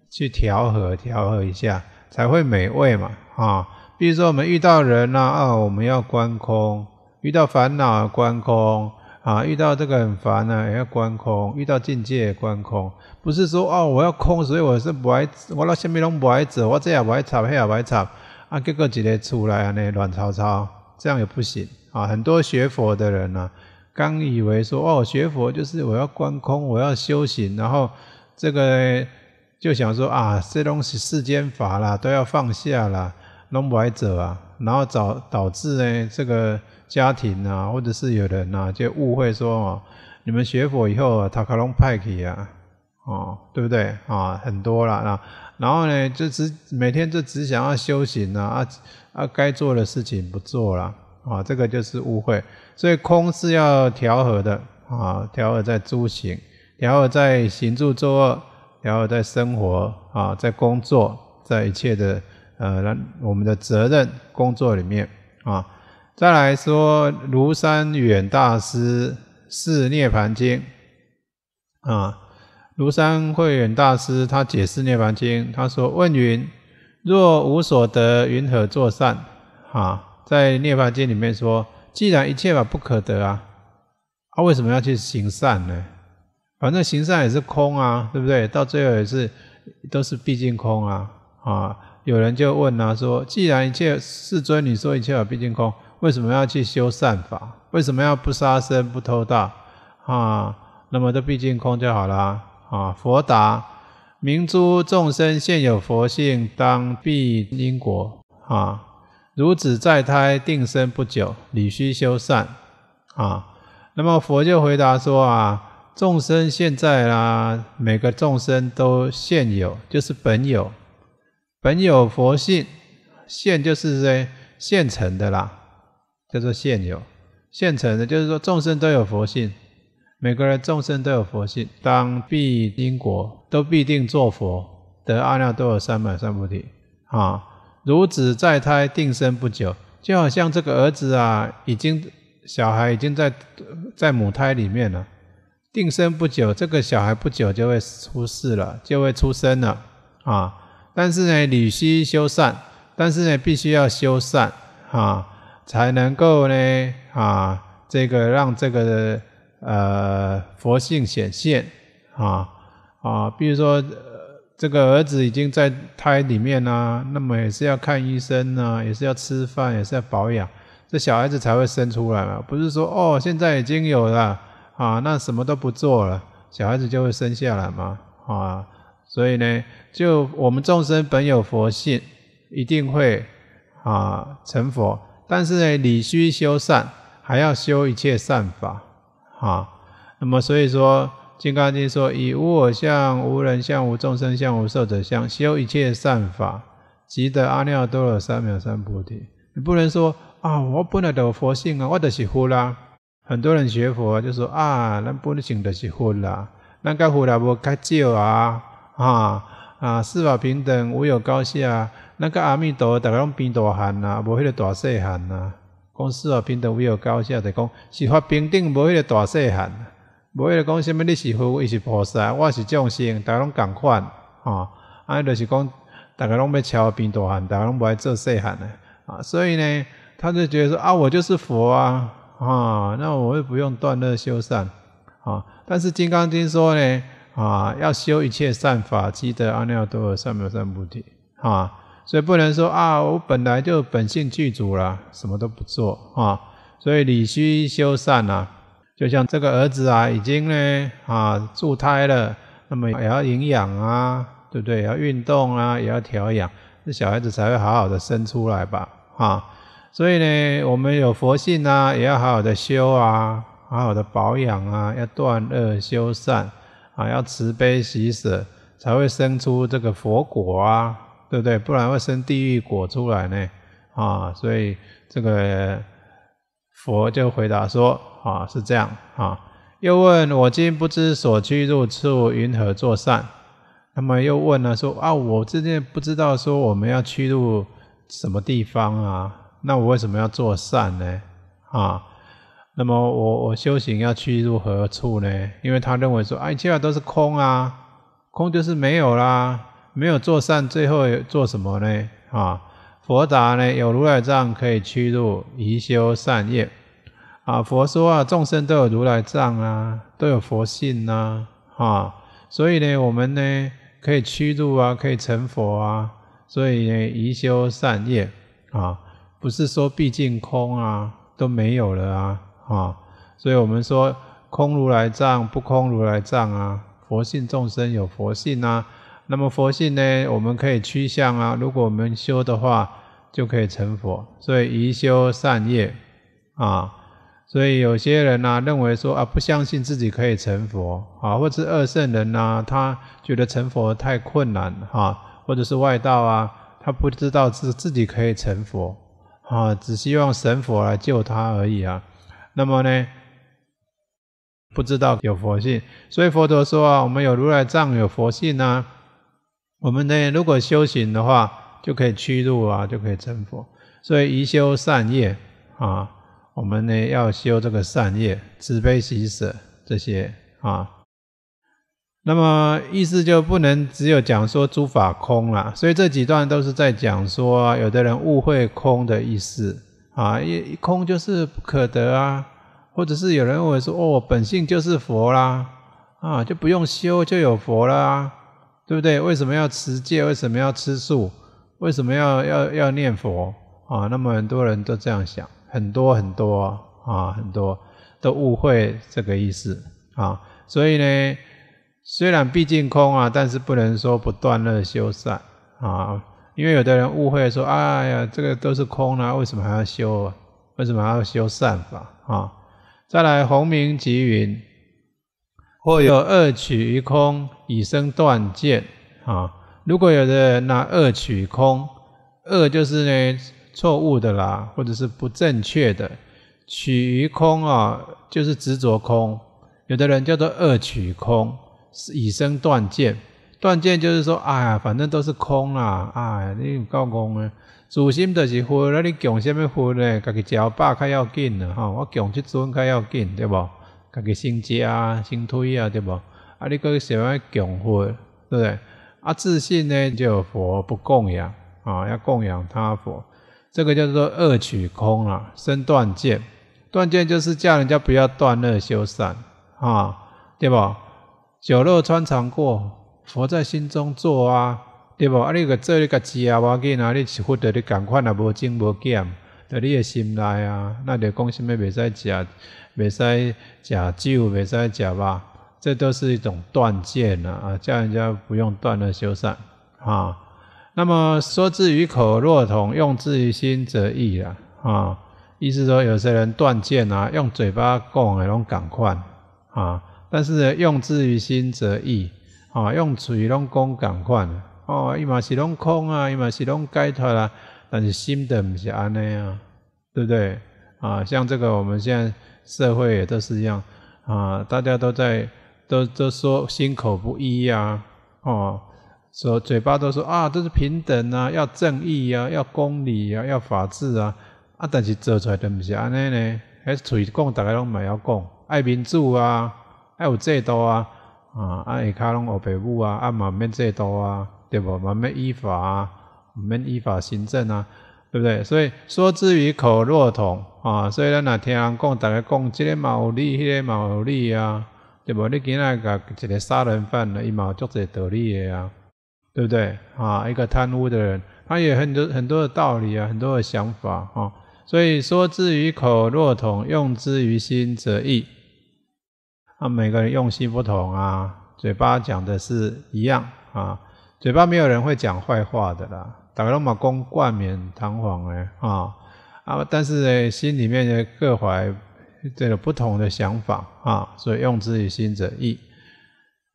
去调和，调和一下才会美味嘛！啊，比如说我们遇到人呐，啊，我们要观空；遇到烦恼啊，观空；啊，遇到这个很烦啊，也要观空；遇到境界观空。不是说哦，我要空，所以我是不爱，我那下面拢不爱走，我这也不爱插，那也不爱插，啊，结果直接出来安内乱糟糟，这样也不行啊！很多学佛的人呢。刚以为说哦，学佛就是我要观空，我要修行，然后这个就想说啊，这东西世间法啦都要放下啦，弄不来走啊，然后导导致呢这个家庭啊，或者是有人啊就误会说哦，你们学佛以后他可隆派克啊，哦对不对啊？很多了啊，然后呢就只每天就只想要修行啊啊啊该做的事情不做了。啊，这个就是误会，所以空是要调和的啊，调和在诸行，调和在行住坐卧，调和在生活啊，在工作，在一切的呃，我们的责任工作里面啊。再来说庐山远大师是涅盘经》啊，庐山慧远大师他解释《涅盘经》，他说：“问云，若无所得，云何作善？”啊。在涅槃经里面说，既然一切法不可得啊，啊，为什么要去行善呢？反正行善也是空啊，对不对？到最后也是都是毕竟空啊啊！有人就问啊，说既然一切世尊你说一切法毕竟空，为什么要去修善法？为什么要不杀生、不偷盗啊？那么都毕竟空就好啦。啊！佛答：明珠众生现有佛性，当必因果啊。如子在胎定生不久，理须修善啊。那么佛就回答说啊：众生现在啦，每个众生都现有，就是本有，本有佛性，现就是说现成的啦，叫做现有，现成的，就是说众生都有佛性，每个人众生都有佛性，当必因果都必定做佛，得阿耨多罗三藐三菩提啊。孺子在胎定生不久，就好像这个儿子啊，已经小孩已经在在母胎里面了，定生不久，这个小孩不久就会出世了，就会出生了啊。但是呢，女婿修善，但是呢，必须要修善啊，才能够呢啊，这个让这个呃佛性显现啊啊，比如说。这个儿子已经在胎里面呐，那么也是要看医生呐，也是要吃饭，也是要保养，这小孩子才会生出来嘛。不是说哦，现在已经有了啊，那什么都不做了，小孩子就会生下来嘛啊？所以呢，就我们众生本有佛性，一定会啊成佛，但是呢，理须修善，还要修一切善法啊。那么所以说。金刚经说：以无我相、无人相、无众生相、无寿者相，修一切善法，即得阿耨多罗三藐三菩提。你不能说啊，我本来有佛性啊，我就是佛啦。很多人学佛就说啊，那不能讲得是佛啦，那该佛啦无较少啊啊啊，四法平等，无有高下。那个阿弥陀大概拢边大汉啊，无迄个大细汉啊，讲四法平等，无有高下的讲，是法平等无迄个大细汉。无要讲什么，你是佛，伊是菩萨，我是众生，大家拢共款啊。安尼就是讲，逐个拢要超越边大汉，逐个拢无爱做细汉咧啊。所以呢，他就觉得说啊，我就是佛啊啊，那我又不用断乐修善啊。但是《金刚经》说呢啊，要修一切善法，积德阿耨多罗三藐三菩提啊。所以不能说啊，我本来就本性具足了，什么都不做啊。所以理须修善呐。就像这个儿子啊，已经呢啊助胎了，那么也要营养啊，对不对？要运动啊，也要调养，这小孩子才会好好的生出来吧，啊！所以呢，我们有佛性啊，也要好好的修啊，好好的保养啊，要断恶修善啊，要慈悲喜舍，才会生出这个佛果啊，对不对？不然会生地狱果出来呢，啊！所以这个佛就回答说。啊，是这样啊。又问我今不知所居入处，云何作善？那么又问了说啊，我之前不知道说我们要去入什么地方啊？那我为什么要做善呢？啊，那么我我修行要去入何处呢？因为他认为说，哎，这切都是空啊，空就是没有啦，没有做善，最后做什么呢？啊，佛答呢，有如来藏可以去入，宜修善业。啊，佛说啊，众生都有如来藏啊，都有佛性呐，啊，所以呢，我们呢可以屈入啊，可以成佛啊，所以呢，宜修善业啊，不是说毕竟空啊，都没有了啊，啊，所以我们说空如来藏不空如来藏啊，佛性众生有佛性啊，那么佛性呢，我们可以趋向啊，如果我们修的话，就可以成佛，所以宜修善业啊。所以有些人呢，认为说啊，不相信自己可以成佛啊，或者是二圣人呢，他觉得成佛太困难哈，或者是外道啊，他不知道自自己可以成佛啊，只希望神佛来救他而已啊。那么呢，不知道有佛性，所以佛陀说啊，我们有如来藏，有佛性呢，我们呢，如果修行的话，就可以驱入啊，就可以成佛。所以宜修善业啊。我们呢要修这个善业，慈悲喜舍这些啊。那么意思就不能只有讲说诸法空了，所以这几段都是在讲说，有的人误会空的意思啊，一一空就是不可得啊，或者是有人认为说哦，本性就是佛啦啊，就不用修就有佛啦，对不对？为什么要持戒？为什么要吃素？为什么要要要念佛啊？那么很多人都这样想。很多很多啊，很多都误会这个意思啊，所以呢，虽然毕竟空啊，但是不能说不断乐修善啊，因为有的人误会说，哎呀，这个都是空啊，为什么还要修？为什么还要修善法啊？再来，红明吉云，或有二取于空，以生断见啊。如果有的人拿二取空，二就是呢。错误的啦，或者是不正确的，取于空啊，就是执着空。有的人叫做恶取空，以身断见。断见就是说，哎呀，反正都是空啊，哎，你够戆啊！主心就是佛，那你供什么佛呢？家己朝饱较要紧呢。哈，我供这尊较要紧，对不？家己先接啊，先推啊，对不？啊，你搁想要供佛，对不对？啊，自信呢，就佛不供养啊，要供养他佛。这个叫做二取空啊，生断见，断见就是叫人家不要断恶修善啊，对吧？酒肉穿肠过，佛在心中坐啊，对吧？啊，你个做你个吃啊，我给哪里去获得你赶快啊，无精无减，在你的心内啊。那点公心咪未使假，未使假酒，未使假吧？这都是一种断见啊！啊，叫人家不用断恶修善啊。那么说之于口若同，用之于心则异了啊！意思说有些人断见啊，用嘴巴讲，种感快啊，但是用之于心则异啊，用嘴拢讲感快哦，一嘛是拢空啊，一嘛是拢解脱啦，但是心的不是安那样，对不对啊？像这个我们现在社会也都是一样啊，大家都在都都说心口不一呀，哦。说嘴巴都说啊，这是平等啊，要正义啊，要公理啊，要法治啊，啊，但是做出来都不是安尼呢？还是嘴讲，大家拢咪要讲，爱民主啊，爱有制度啊，啊，爱下骹拢学白母啊，啊，嘛免制度啊，对无嘛免依法，毋免依法行政啊，对不对？所以说之于口若同啊，所以咱若听人讲大家讲，这个嘛有利，迄个嘛有利啊，对无？你今仔甲一个杀人犯伊伊有足者道理诶啊？对不对啊？一个贪污的人，他有很多很多的道理啊，很多的想法啊。所以说，之于口若同，用之于心则异。啊，每个人用心不同啊，嘴巴讲的是一样啊，嘴巴没有人会讲坏话的啦。打个罗马公冠冕堂皇哎啊啊，但是呢，心里面呢各怀这个不同的想法啊，所以用之于心则异。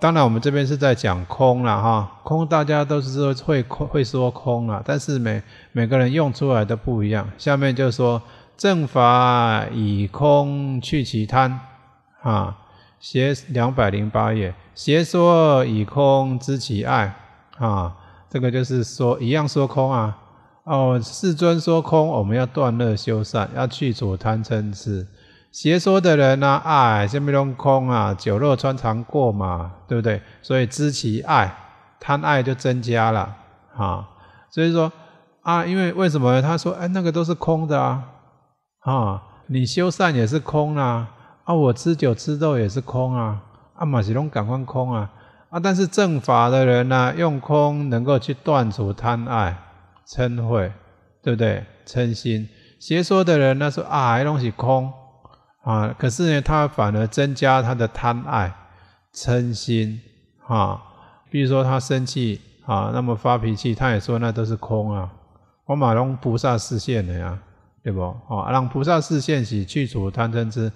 当然，我们这边是在讲空了哈，空大家都是说会会说空了，但是每每个人用出来的不一样。下面就说正法以空去其贪，啊，邪两百零八页，邪说以空知其爱，啊，这个就是说一样说空啊，哦，世尊说空，我们要断乐修善，要去除贪嗔痴。邪说的人呢，爱，先不用空啊，酒肉穿肠过嘛，对不对？所以知其爱，贪爱就增加了啊。所以说，啊，因为为什么他说，哎，那个都是空的啊，啊，你修善也是空啊，啊，我吃酒吃肉也是空啊，啊，马上龙感官空啊，啊，但是正法的人呢，用空能够去断除贪爱、嗔恚，对不对？嗔心，邪说的人呢说，啊，东西空。啊，可是呢，他反而增加他的贪爱、嗔心，啊。比如说他生气啊，那么发脾气，他也说那都是空啊，我马龙菩萨示现的呀，对不？啊，让菩萨示现是去除贪嗔痴，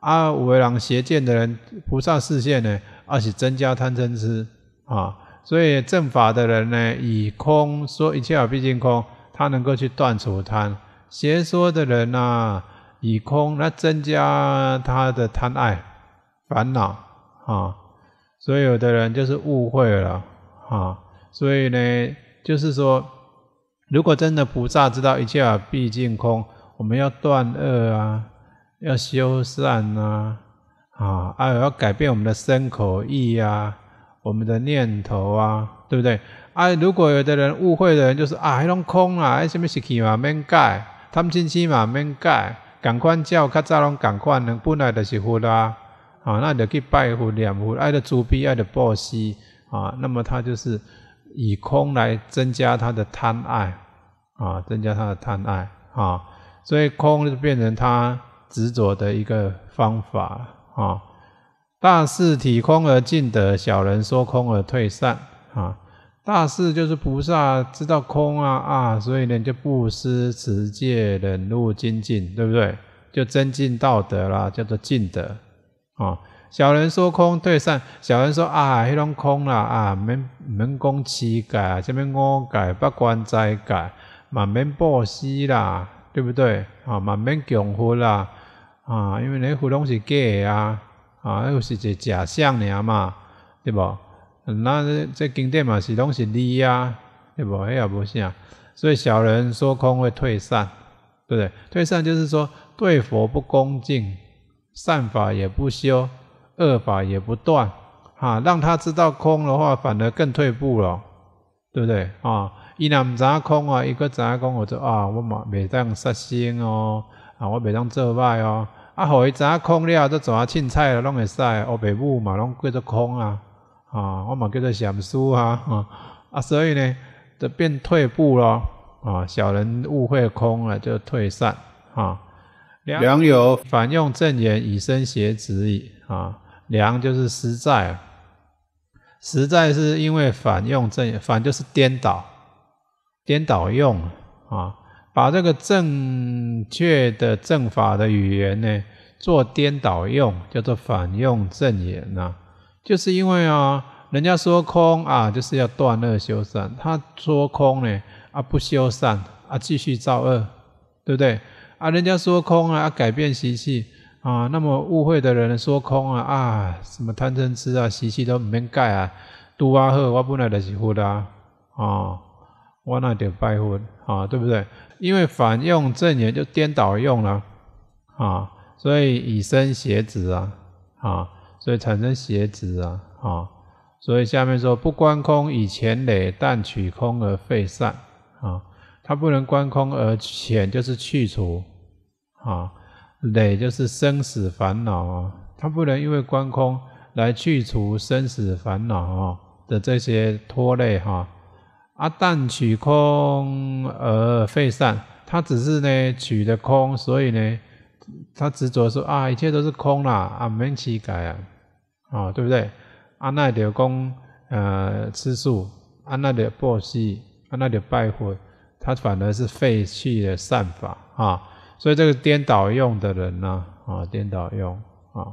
啊，为让邪见的人菩萨示现呢，而是增加贪嗔痴啊，所以正法的人呢，以空说一切法毕竟空，他能够去断除贪，邪说的人呢。以空，那增加他的贪爱、烦恼啊！所以有的人就是误会了啊！所以呢，就是说，如果真的菩萨知道一切法毕竟空，我们要断恶啊，要修善呐，啊，有要改变我们的身口意啊，我们的念头啊，对不对？啊，如果有的人误会的人就是啊，还弄空啊，还什么习气嘛免改，贪嗔痴嘛免改。赶快叫，卡扎龙赶快能本来就是佛啦，啊，那得去拜佛、念佛，爱的猪逼，爱的波西，啊，那么他就是以空来增加他的贪爱，啊，增加他的贪爱，啊，所以空就变成他执着的一个方法，啊，大事体空而进得，小人说空而退散，啊。大事就是菩萨，知道空啊啊，所以呢就布施、持戒、忍辱、精进，对不对？就增进道德啦，叫做净德啊。小人说空对善，小人说啊，黑龙空啦啊，门门功起改啊，这物功改，不管再改，满面暴喜啦，对不对啊？满面穷呼啦啊，因为你呼拢是假的啊啊，又是个假象的嘛，对不？那这经典嘛，是拢是理啊，对不？哎也不是啊！所以小人说空会退散，对不对？退散就是说对佛不恭敬，善法也不修，恶法也不断，哈，让他知道空的话，反而更退步了，对不对？啊，一知影空啊，一个影空我就啊，我嘛未当杀生哦，啊，我未当做歹哦，啊，伊知影空了，就怎啊凊彩拢会使，我白悟嘛，拢叫做空啊。啊，我们叫做想书啊，啊 啊，所以呢，就变退步了啊。小人误会空了，就退散啊。良友反用正言，以身邪止矣啊。良就是实在，实在是因为反用正，反就是颠倒，颠倒用啊。把这个正确的正法的语言呢，做颠倒用，叫做反用正言呐。就是因为啊，人家说空啊，就是要断恶修善。他说空呢，啊不修善啊，继续造恶，对不对？啊，人家说空啊，改变习气啊。那么误会的人说空啊啊，什么贪嗔痴啊，习气都没改啊。都啊好，我本来就是福的啊，我那点败佛啊，对不对？因为反用正言就颠倒用了啊，所以以身写纸啊啊。所以产生邪执啊，啊，所以下面说不观空以前累，但取空而废善啊，它不能观空而浅，就是去除啊，累就是生死烦恼啊，它不能因为观空来去除生死烦恼啊的这些拖累哈，啊，但取空而废善，它只是呢取的空，所以呢。他执着说啊，一切都是空啦，啊，没起改啊，哦，对不对？阿那的公呃，吃素，阿那的布施，阿那的拜佛，他反而是废弃的善法啊，所以这个颠倒用的人呢，啊，颠倒用啊，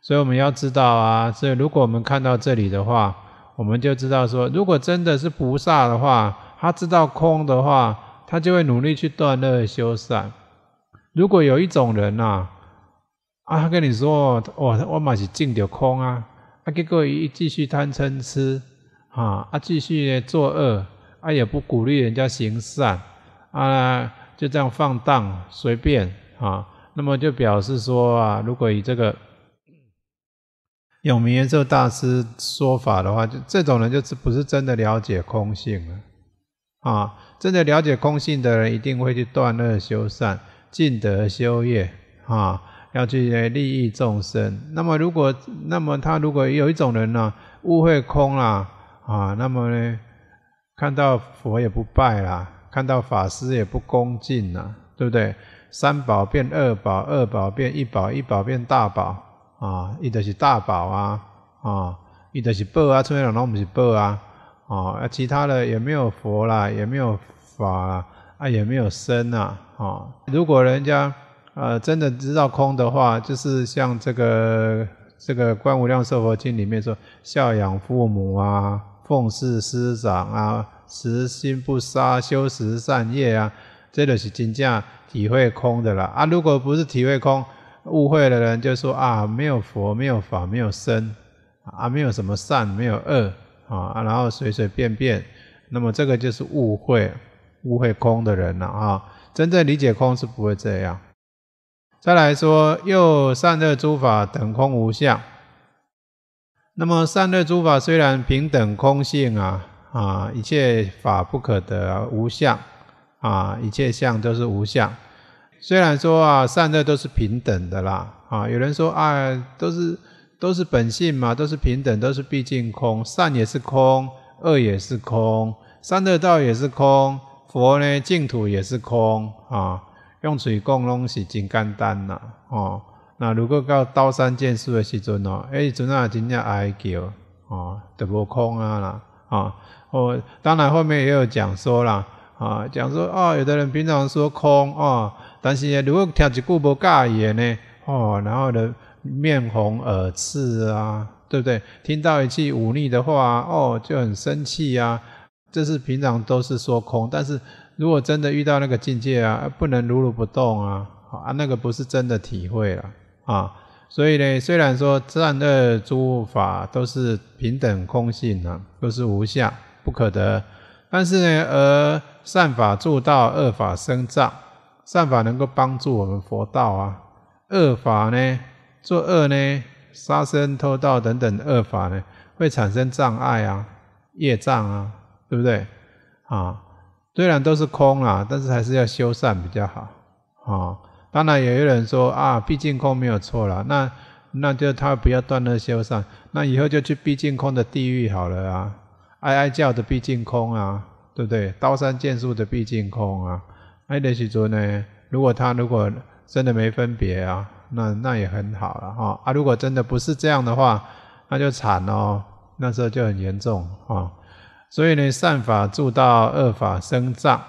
所以我们要知道啊，所以如果我们看到这里的话，我们就知道说，如果真的是菩萨的话，他知道空的话，他就会努力去断恶修善。如果有一种人呐，啊，跟你说，我我嘛是进的空啊，啊，结果一继续贪嗔痴，啊，啊，继续作恶，啊，也不鼓励人家行善，啊，就这样放荡随便啊，那么就表示说啊，如果以这个永明延寿大师说法的话，就这种人就是不是真的了解空性了，啊，真的了解空性的人一定会去断恶修善。尽德修业，啊，要去利益众生。那么如果，那么他如果有一种人呢，误会空啦，啊，那么呢，看到佛也不拜啦，看到法师也不恭敬了，对不对？三宝变二宝，二宝变一宝，一宝变大宝，啊，一直是大宝啊，啊，一直是宝啊，春来我们是宝啊，啊，其他的也没有佛啦，也没有法啦。啊，也没有生啊，啊！如果人家呃真的知道空的话，就是像这个这个《观无量寿佛经》里面说，孝养父母啊，奉事师长啊，慈心不杀，修十善业啊，这就是真正体会空的了啊！如果不是体会空，误会的人就说啊，没有佛，没有法，没有生，啊，没有什么善，没有恶啊，然后随随便便，那么这个就是误会。误会空的人了啊！真正理解空是不会这样。再来说，又善恶诸法等空无相。那么善恶诸法虽然平等空性啊啊，一切法不可得无相啊，一切相都是无相。虽然说啊，善恶都是平等的啦啊，有人说啊，都是都是本性嘛，都是平等，都是毕竟空，善也是空，恶也是空，善恶道也是空。佛呢，净土也是空啊，用水供东西，真简单呐啊。那如果到刀山剑树的时阵哦，哎阵啊，真正哀求哦，都无空啊啦啊。哦，当然后面也有讲说啦，啊，讲说哦，有的人平常说空啊，但是如果听一句不加言呢，哦，然后呢，面红耳赤啊，对不对？听到一句忤逆的话，哦，就很生气啊。这是平常都是说空，但是如果真的遇到那个境界啊，不能如如不动啊，啊，那个不是真的体会了啊。所以呢，虽然说善恶诸法都是平等空性啊，都是无相不可得，但是呢，而善法助道，恶法生障。善法能够帮助我们佛道啊，恶法呢，做恶呢，杀生、偷盗等等恶法呢，会产生障碍啊，业障啊。对不对？啊，虽然都是空了，但是还是要修善比较好啊。当然，有一人说啊，毕竟空没有错了，那那就他不要断恶修善，那以后就去毕竟空的地狱好了啊，哀哀叫的毕竟空啊，对不对？刀山剑树的毕竟空啊。哎，这些人呢，如果他如果真的没分别啊，那那也很好了哈。啊，如果真的不是这样的话，那就惨哦，那时候就很严重啊。所以呢，善法助到恶法生障，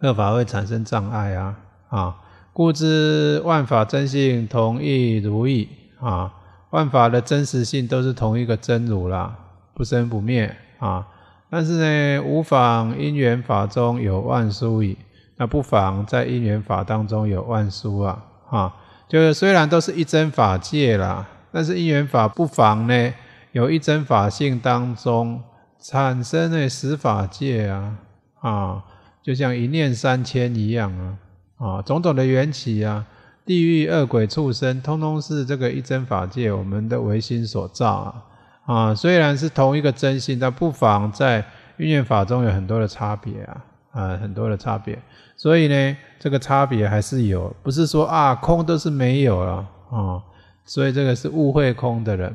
恶法会产生障碍啊！啊，故知万法真性同一如意啊！万法的真实性都是同一个真如啦，不生不灭啊！但是呢，无妨因缘法中有万殊矣。那不妨在因缘法当中有万殊啊！啊，就是虽然都是一真法界啦，但是因缘法不妨呢，有一真法性当中。产生的十法界啊，啊，就像一念三千一样啊，啊，种种的缘起啊，地狱、恶鬼、畜生，通通是这个一真法界我们的唯心所造啊，啊，虽然是同一个真心，但不妨在运用法中有很多的差别啊，啊，很多的差别，所以呢，这个差别还是有，不是说啊空都是没有了啊，所以这个是误会空的人。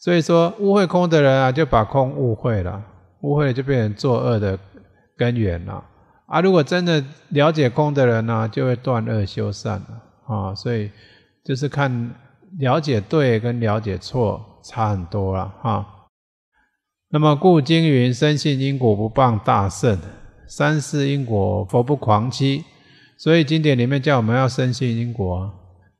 所以说，误会空的人啊，就把空误会了，误会就变成作恶的根源了。啊，如果真的了解空的人呢，就会断恶修善了。啊，所以就是看了解对跟了解错差很多了哈。那么故经云：深信因果，不谤大圣；三世因果，佛不狂欺。所以经典里面叫我们要深信因果，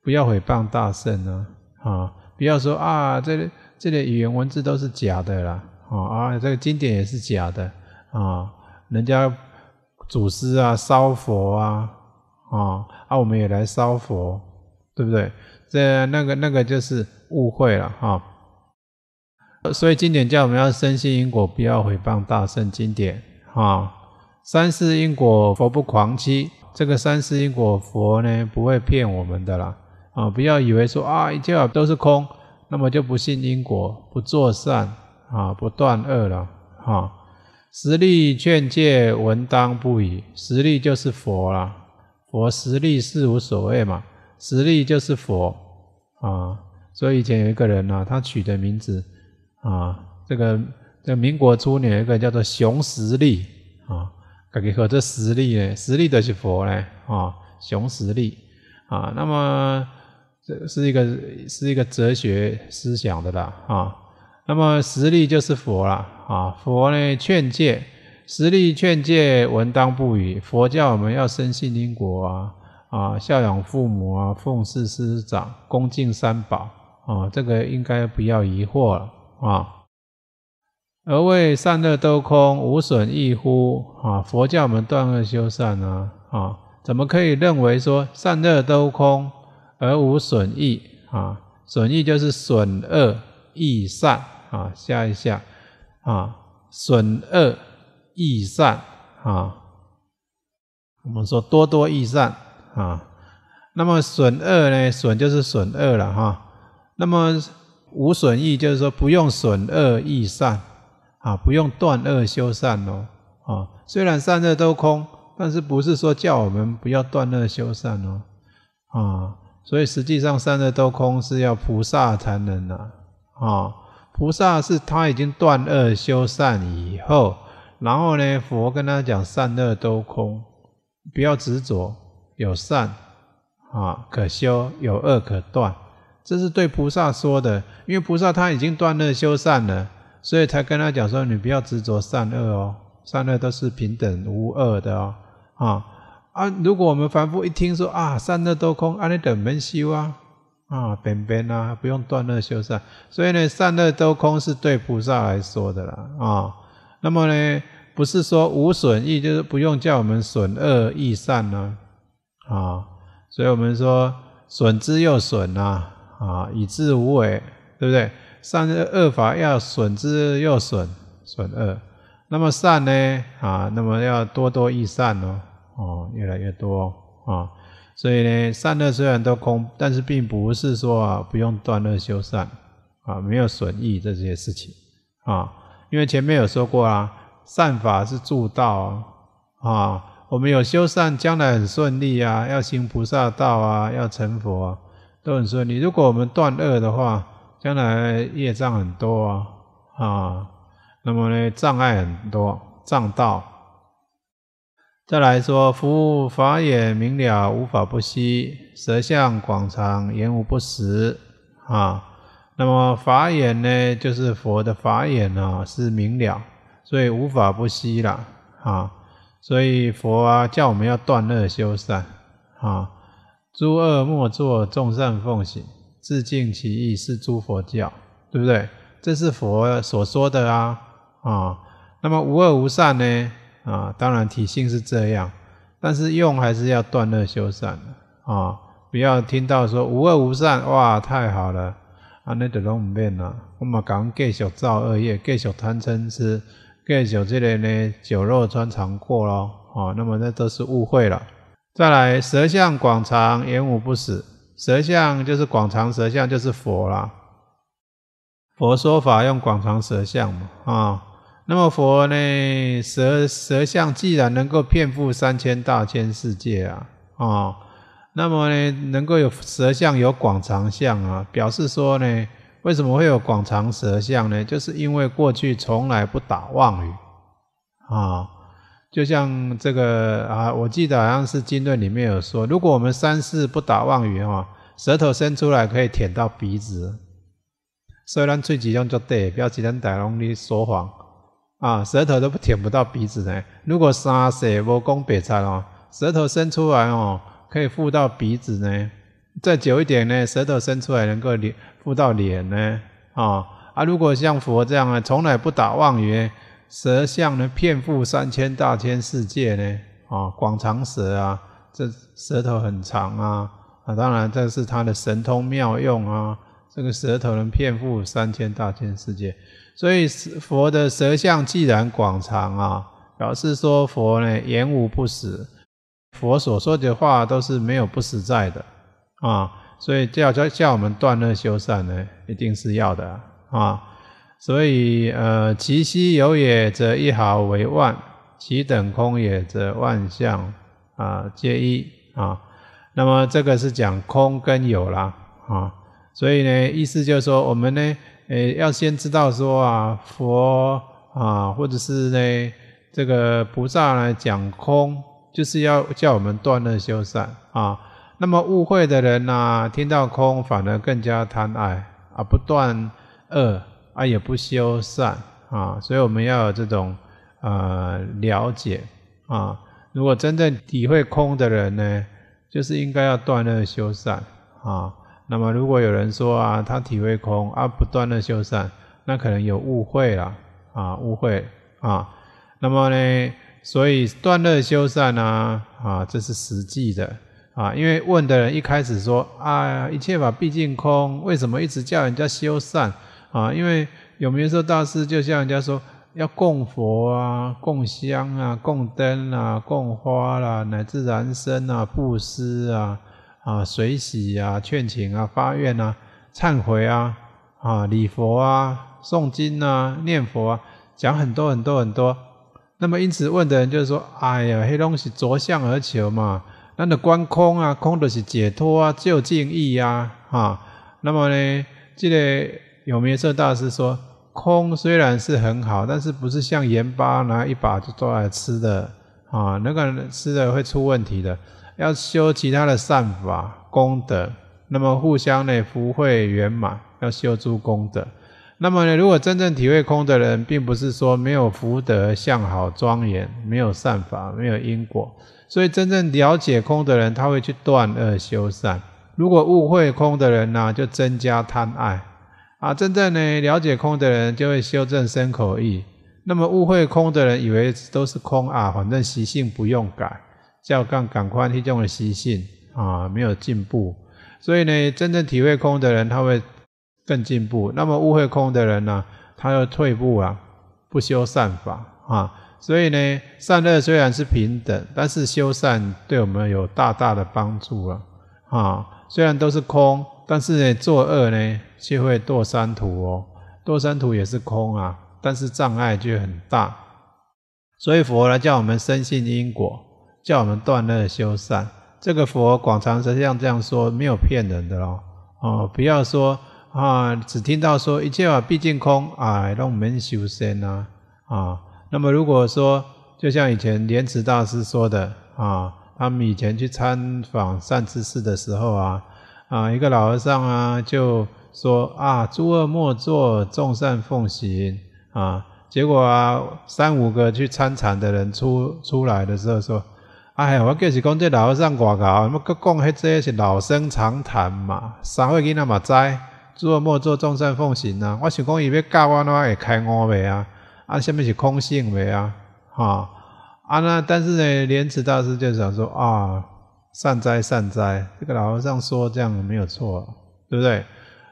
不要毁谤大圣呢。啊，不要说啊这。这个语言文字都是假的啦，啊啊，这个经典也是假的，啊，人家祖师啊烧佛啊，啊啊，我们也来烧佛，对不对？这那个那个就是误会了哈。所以经典教我们要深信因果，不要毁谤大圣经典啊，三世因果佛不狂欺，这个三世因果佛呢不会骗我们的啦，啊，不要以为说啊一切都是空。那么就不信因果，不作善啊，不断恶了哈。实力劝诫，文当不疑。实力就是佛啦，佛实力是无所谓嘛。实力就是佛啊。所以以前有一个人呢，他取的名字啊，这个在民国初年有一个叫做熊实力啊。改革课这实力嘞，实力的是佛嘞啊。熊实力啊，那么。这是一个是一个哲学思想的啦啊，那么实力就是佛了啊，佛呢劝诫实力劝诫文当不语，佛教我们要深信因果啊啊孝养父母啊奉事师长恭敬三宝啊，这个应该不要疑惑了啊。而为善恶都空无损益乎啊，佛教我们断恶修善啊啊，怎么可以认为说善恶都空？而无损益啊，损益就是损恶益善啊，下一下啊，损恶益善啊，我们说多多益善啊，那么损恶呢，损就是损恶了哈，那么无损益就是说不用损恶益善啊，不用断恶修善喽啊，虽然善恶都空，但是不是说叫我们不要断恶修善哦啊？所以实际上善恶都空是要菩萨才能呐，啊，菩萨是他已经断恶修善以后，然后呢佛跟他讲善恶都空，不要执着有善啊可修有恶可断，这是对菩萨说的，因为菩萨他已经断恶修善了，所以才跟他讲说你不要执着善恶哦，善恶都是平等无恶的哦，啊。啊，如果我们凡夫一听说啊，善恶都空，啊、尼等门修啊，啊，边边啊，不用断恶修善。所以呢，善恶都空是对菩萨来说的啦，啊，那么呢，不是说无损益，就是不用叫我们损恶益善呢，啊，所以我们说损之又损呐，啊，以至无为，对不对？善恶法要损之又损，损恶，那么善呢，啊，那么要多多益善哦。哦，越来越多啊，所以呢，善恶虽然都空，但是并不是说啊不用断恶修善啊，没有损益这些事情啊。因为前面有说过啊，善法是助道啊，我们有修善，将来很顺利啊，要行菩萨道啊，要成佛都很顺利。如果我们断恶的话，将来业障很多啊，那么呢，障碍很多，障道。再来说，务法眼明了，无法不息；舌相广长，言无不实。啊，那么法眼呢，就是佛的法眼啊，是明了，所以无法不息了。啊，所以佛啊，叫我们要断恶修善。啊，诸恶莫作，众善奉行，自尽其意，是诸佛教，对不对？这是佛所说的啊啊。那么无恶无善呢？啊，当然体性是这样，但是用还是要断恶修善啊！不要听到说无恶无善，哇，太好了，安尼就拢唔变啦。我们讲继续造恶业，继续贪嗔痴，继续这个呢酒肉穿肠过咯，啊，那么那都是误会了。再来，舌相广长，言无不死。舌相就是广长，舌相就是佛啦。佛说法用广长舌相嘛，啊。那么佛呢，舌舌相既然能够遍覆三千大千世界啊，啊，那么呢，能够有舌相有广长相啊，表示说呢，为什么会有广长舌相呢？就是因为过去从来不打妄语啊，就像这个啊，我记得好像是经论里面有说，如果我们三世不打妄语啊，舌头伸出来可以舔到鼻子，虽然最嘴用作对，不要经常打容易说谎。啊，舌头都舔不到鼻子呢。如果沙舌无功别餐哦，舌头伸出来哦，可以附到鼻子呢。再久一点呢，舌头伸出来能够脸附到脸呢。啊啊，如果像佛这样啊，从来不打妄语，舌相能遍覆三千大千世界呢。啊，广长舌啊，这舌头很长啊。啊，当然这是他的神通妙用啊。这个舌头能遍覆三千大千世界。所以佛的舌相既然广长啊，表示说佛呢言无不实，佛所说的话都是没有不实在的啊。所以叫叫叫我们断乐修善呢，一定是要的啊。所以呃，其西有也，则一毫为万；其等空也，则万象啊皆一啊。那么这个是讲空跟有啦啊。所以呢，意思就是说我们呢。诶，要先知道说啊，佛啊，或者是呢，这个菩萨呢讲空，就是要叫我们断恶修善啊。那么误会的人呢，听到空反而更加贪爱啊，不断恶啊，也不修善啊，所以我们要有这种呃了解啊。如果真正体会空的人呢，就是应该要断恶修善啊。那么，如果有人说啊，他体会空，啊，不断的修善，那可能有误会了啊，误会啊。那么呢，所以断恶修善呢、啊，这是实际的啊。因为问的人一开始说啊，一切法毕竟空，为什么一直叫人家修善啊？因为有明师大师，就像人家说，要供佛啊，供香啊，供灯啊，供花啦，乃至燃身啊，布施啊。啊，随喜啊，劝请啊，发愿啊，忏悔啊，啊，礼佛啊，诵经啊，念佛啊，讲很多很多很多。那么因此问的人就是说，哎呀，黑东西着相而求嘛，那的观空啊，空的是解脱啊，究竟义呀，啊，那么呢，记得有明色大师说，空虽然是很好，但是不是像盐巴拿一把就做来吃的啊，那个吃的会出问题的。要修其他的善法功德，那么互相呢福慧圆满。要修诸功德，那么呢如果真正体会空的人，并不是说没有福德相好庄严，没有善法，没有因果。所以真正了解空的人，他会去断恶修善。如果误会空的人呢，就增加贪爱啊。真正呢了解空的人，就会修正身口意。那么误会空的人，以为都是空啊，反正习性不用改。叫赶赶快这种习性啊，没有进步，所以呢，真正体会空的人，他会更进步；那么误会空的人呢，他又退步啊，不修善法啊，所以呢，善恶虽然是平等，但是修善对我们有大大的帮助啊！啊，虽然都是空，但是呢，作恶呢，就会堕三途哦，堕三途也是空啊，但是障碍就很大，所以佛呢，叫我们深信因果。叫我们断乐修善，这个佛广实际上这样说，没有骗人的咯。哦，不要说啊，只听到说一切法毕竟空，哎，让我们修身呐啊。那么如果说，就像以前莲池大师说的啊，他们以前去参访善知识的时候啊，啊，一个老和尚啊就说啊，诸恶莫作，众善奉行啊。结果啊，三五个去参禅的人出出来的时候说。哎呀，我计是讲这老和尚外口，要搁讲，迄这是老生常谈嘛。三岁囡仔嘛知，诸恶莫作，众善奉行啊。我想讲，伊要教我，哪会开悟未啊？啊，下面是空性未啊？哈啊那，但是呢，莲池大师就想说啊，善哉善哉，这个老和尚说这样没有错，对不对？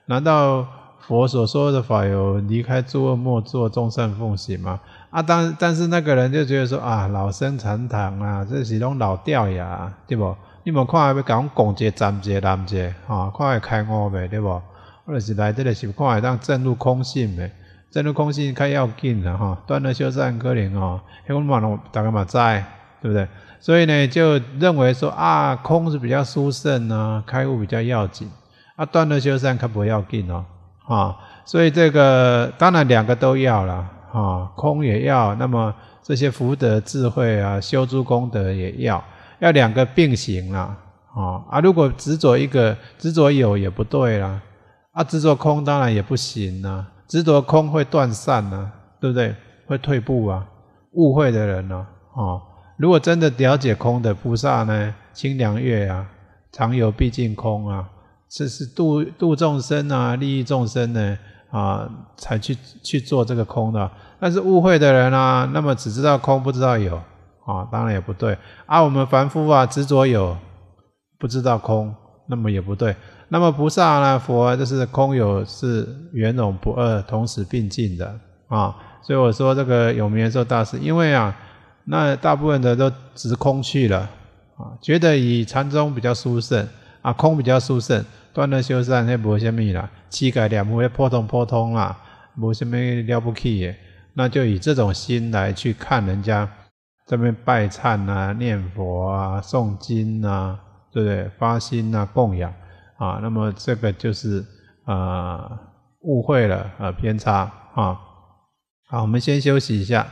难道佛所说的法有离开诸恶莫作，众善奉行吗？啊，但但是那个人就觉得说啊，老生常谈啊，这是种老掉牙，啊，对不？你们看还会个拱街、站街、拦个啊，看会开悟未，对不？或者是来这里是看会当证入空性呗，证入空性较要紧啊哈，断了修善可能吼，迄阮们马上打个嘛赛，对不对？所以呢，就认为说啊，空是比较殊胜啊，开悟比较要紧，啊，断了修善可不要紧哦，啊，所以这个当然两个都要了。啊，空也要，那么这些福德智慧啊，修诸功德也要，要两个并行啊，啊啊，如果执着一个执着有也不对啦，啊执着空当然也不行啊，执着空会断散啊，对不对？会退步啊，误会的人呢，哦，如果真的了解空的菩萨呢，清凉月啊，常游毕竟空啊，这是度度众生啊，利益众生呢，啊，才去去做这个空的。但是误会的人啊，那么只知道空不知道有，啊，当然也不对啊。我们凡夫啊，执着有，不知道空，那么也不对。那么菩萨呢，佛就是空有是圆融不二，同时并进的啊。所以我说这个永明延寿大师，因为啊，那大部分的都执空去了啊，觉得以禅宗比较殊胜啊，空比较殊胜，断恶修善那无什么啦，气概两无，破通破通啊，无什么了不起那就以这种心来去看人家这边拜忏啊、念佛啊、诵经啊，对不对？发心啊、供养啊，那么这个就是啊误会了啊偏差啊。好，我们先休息一下。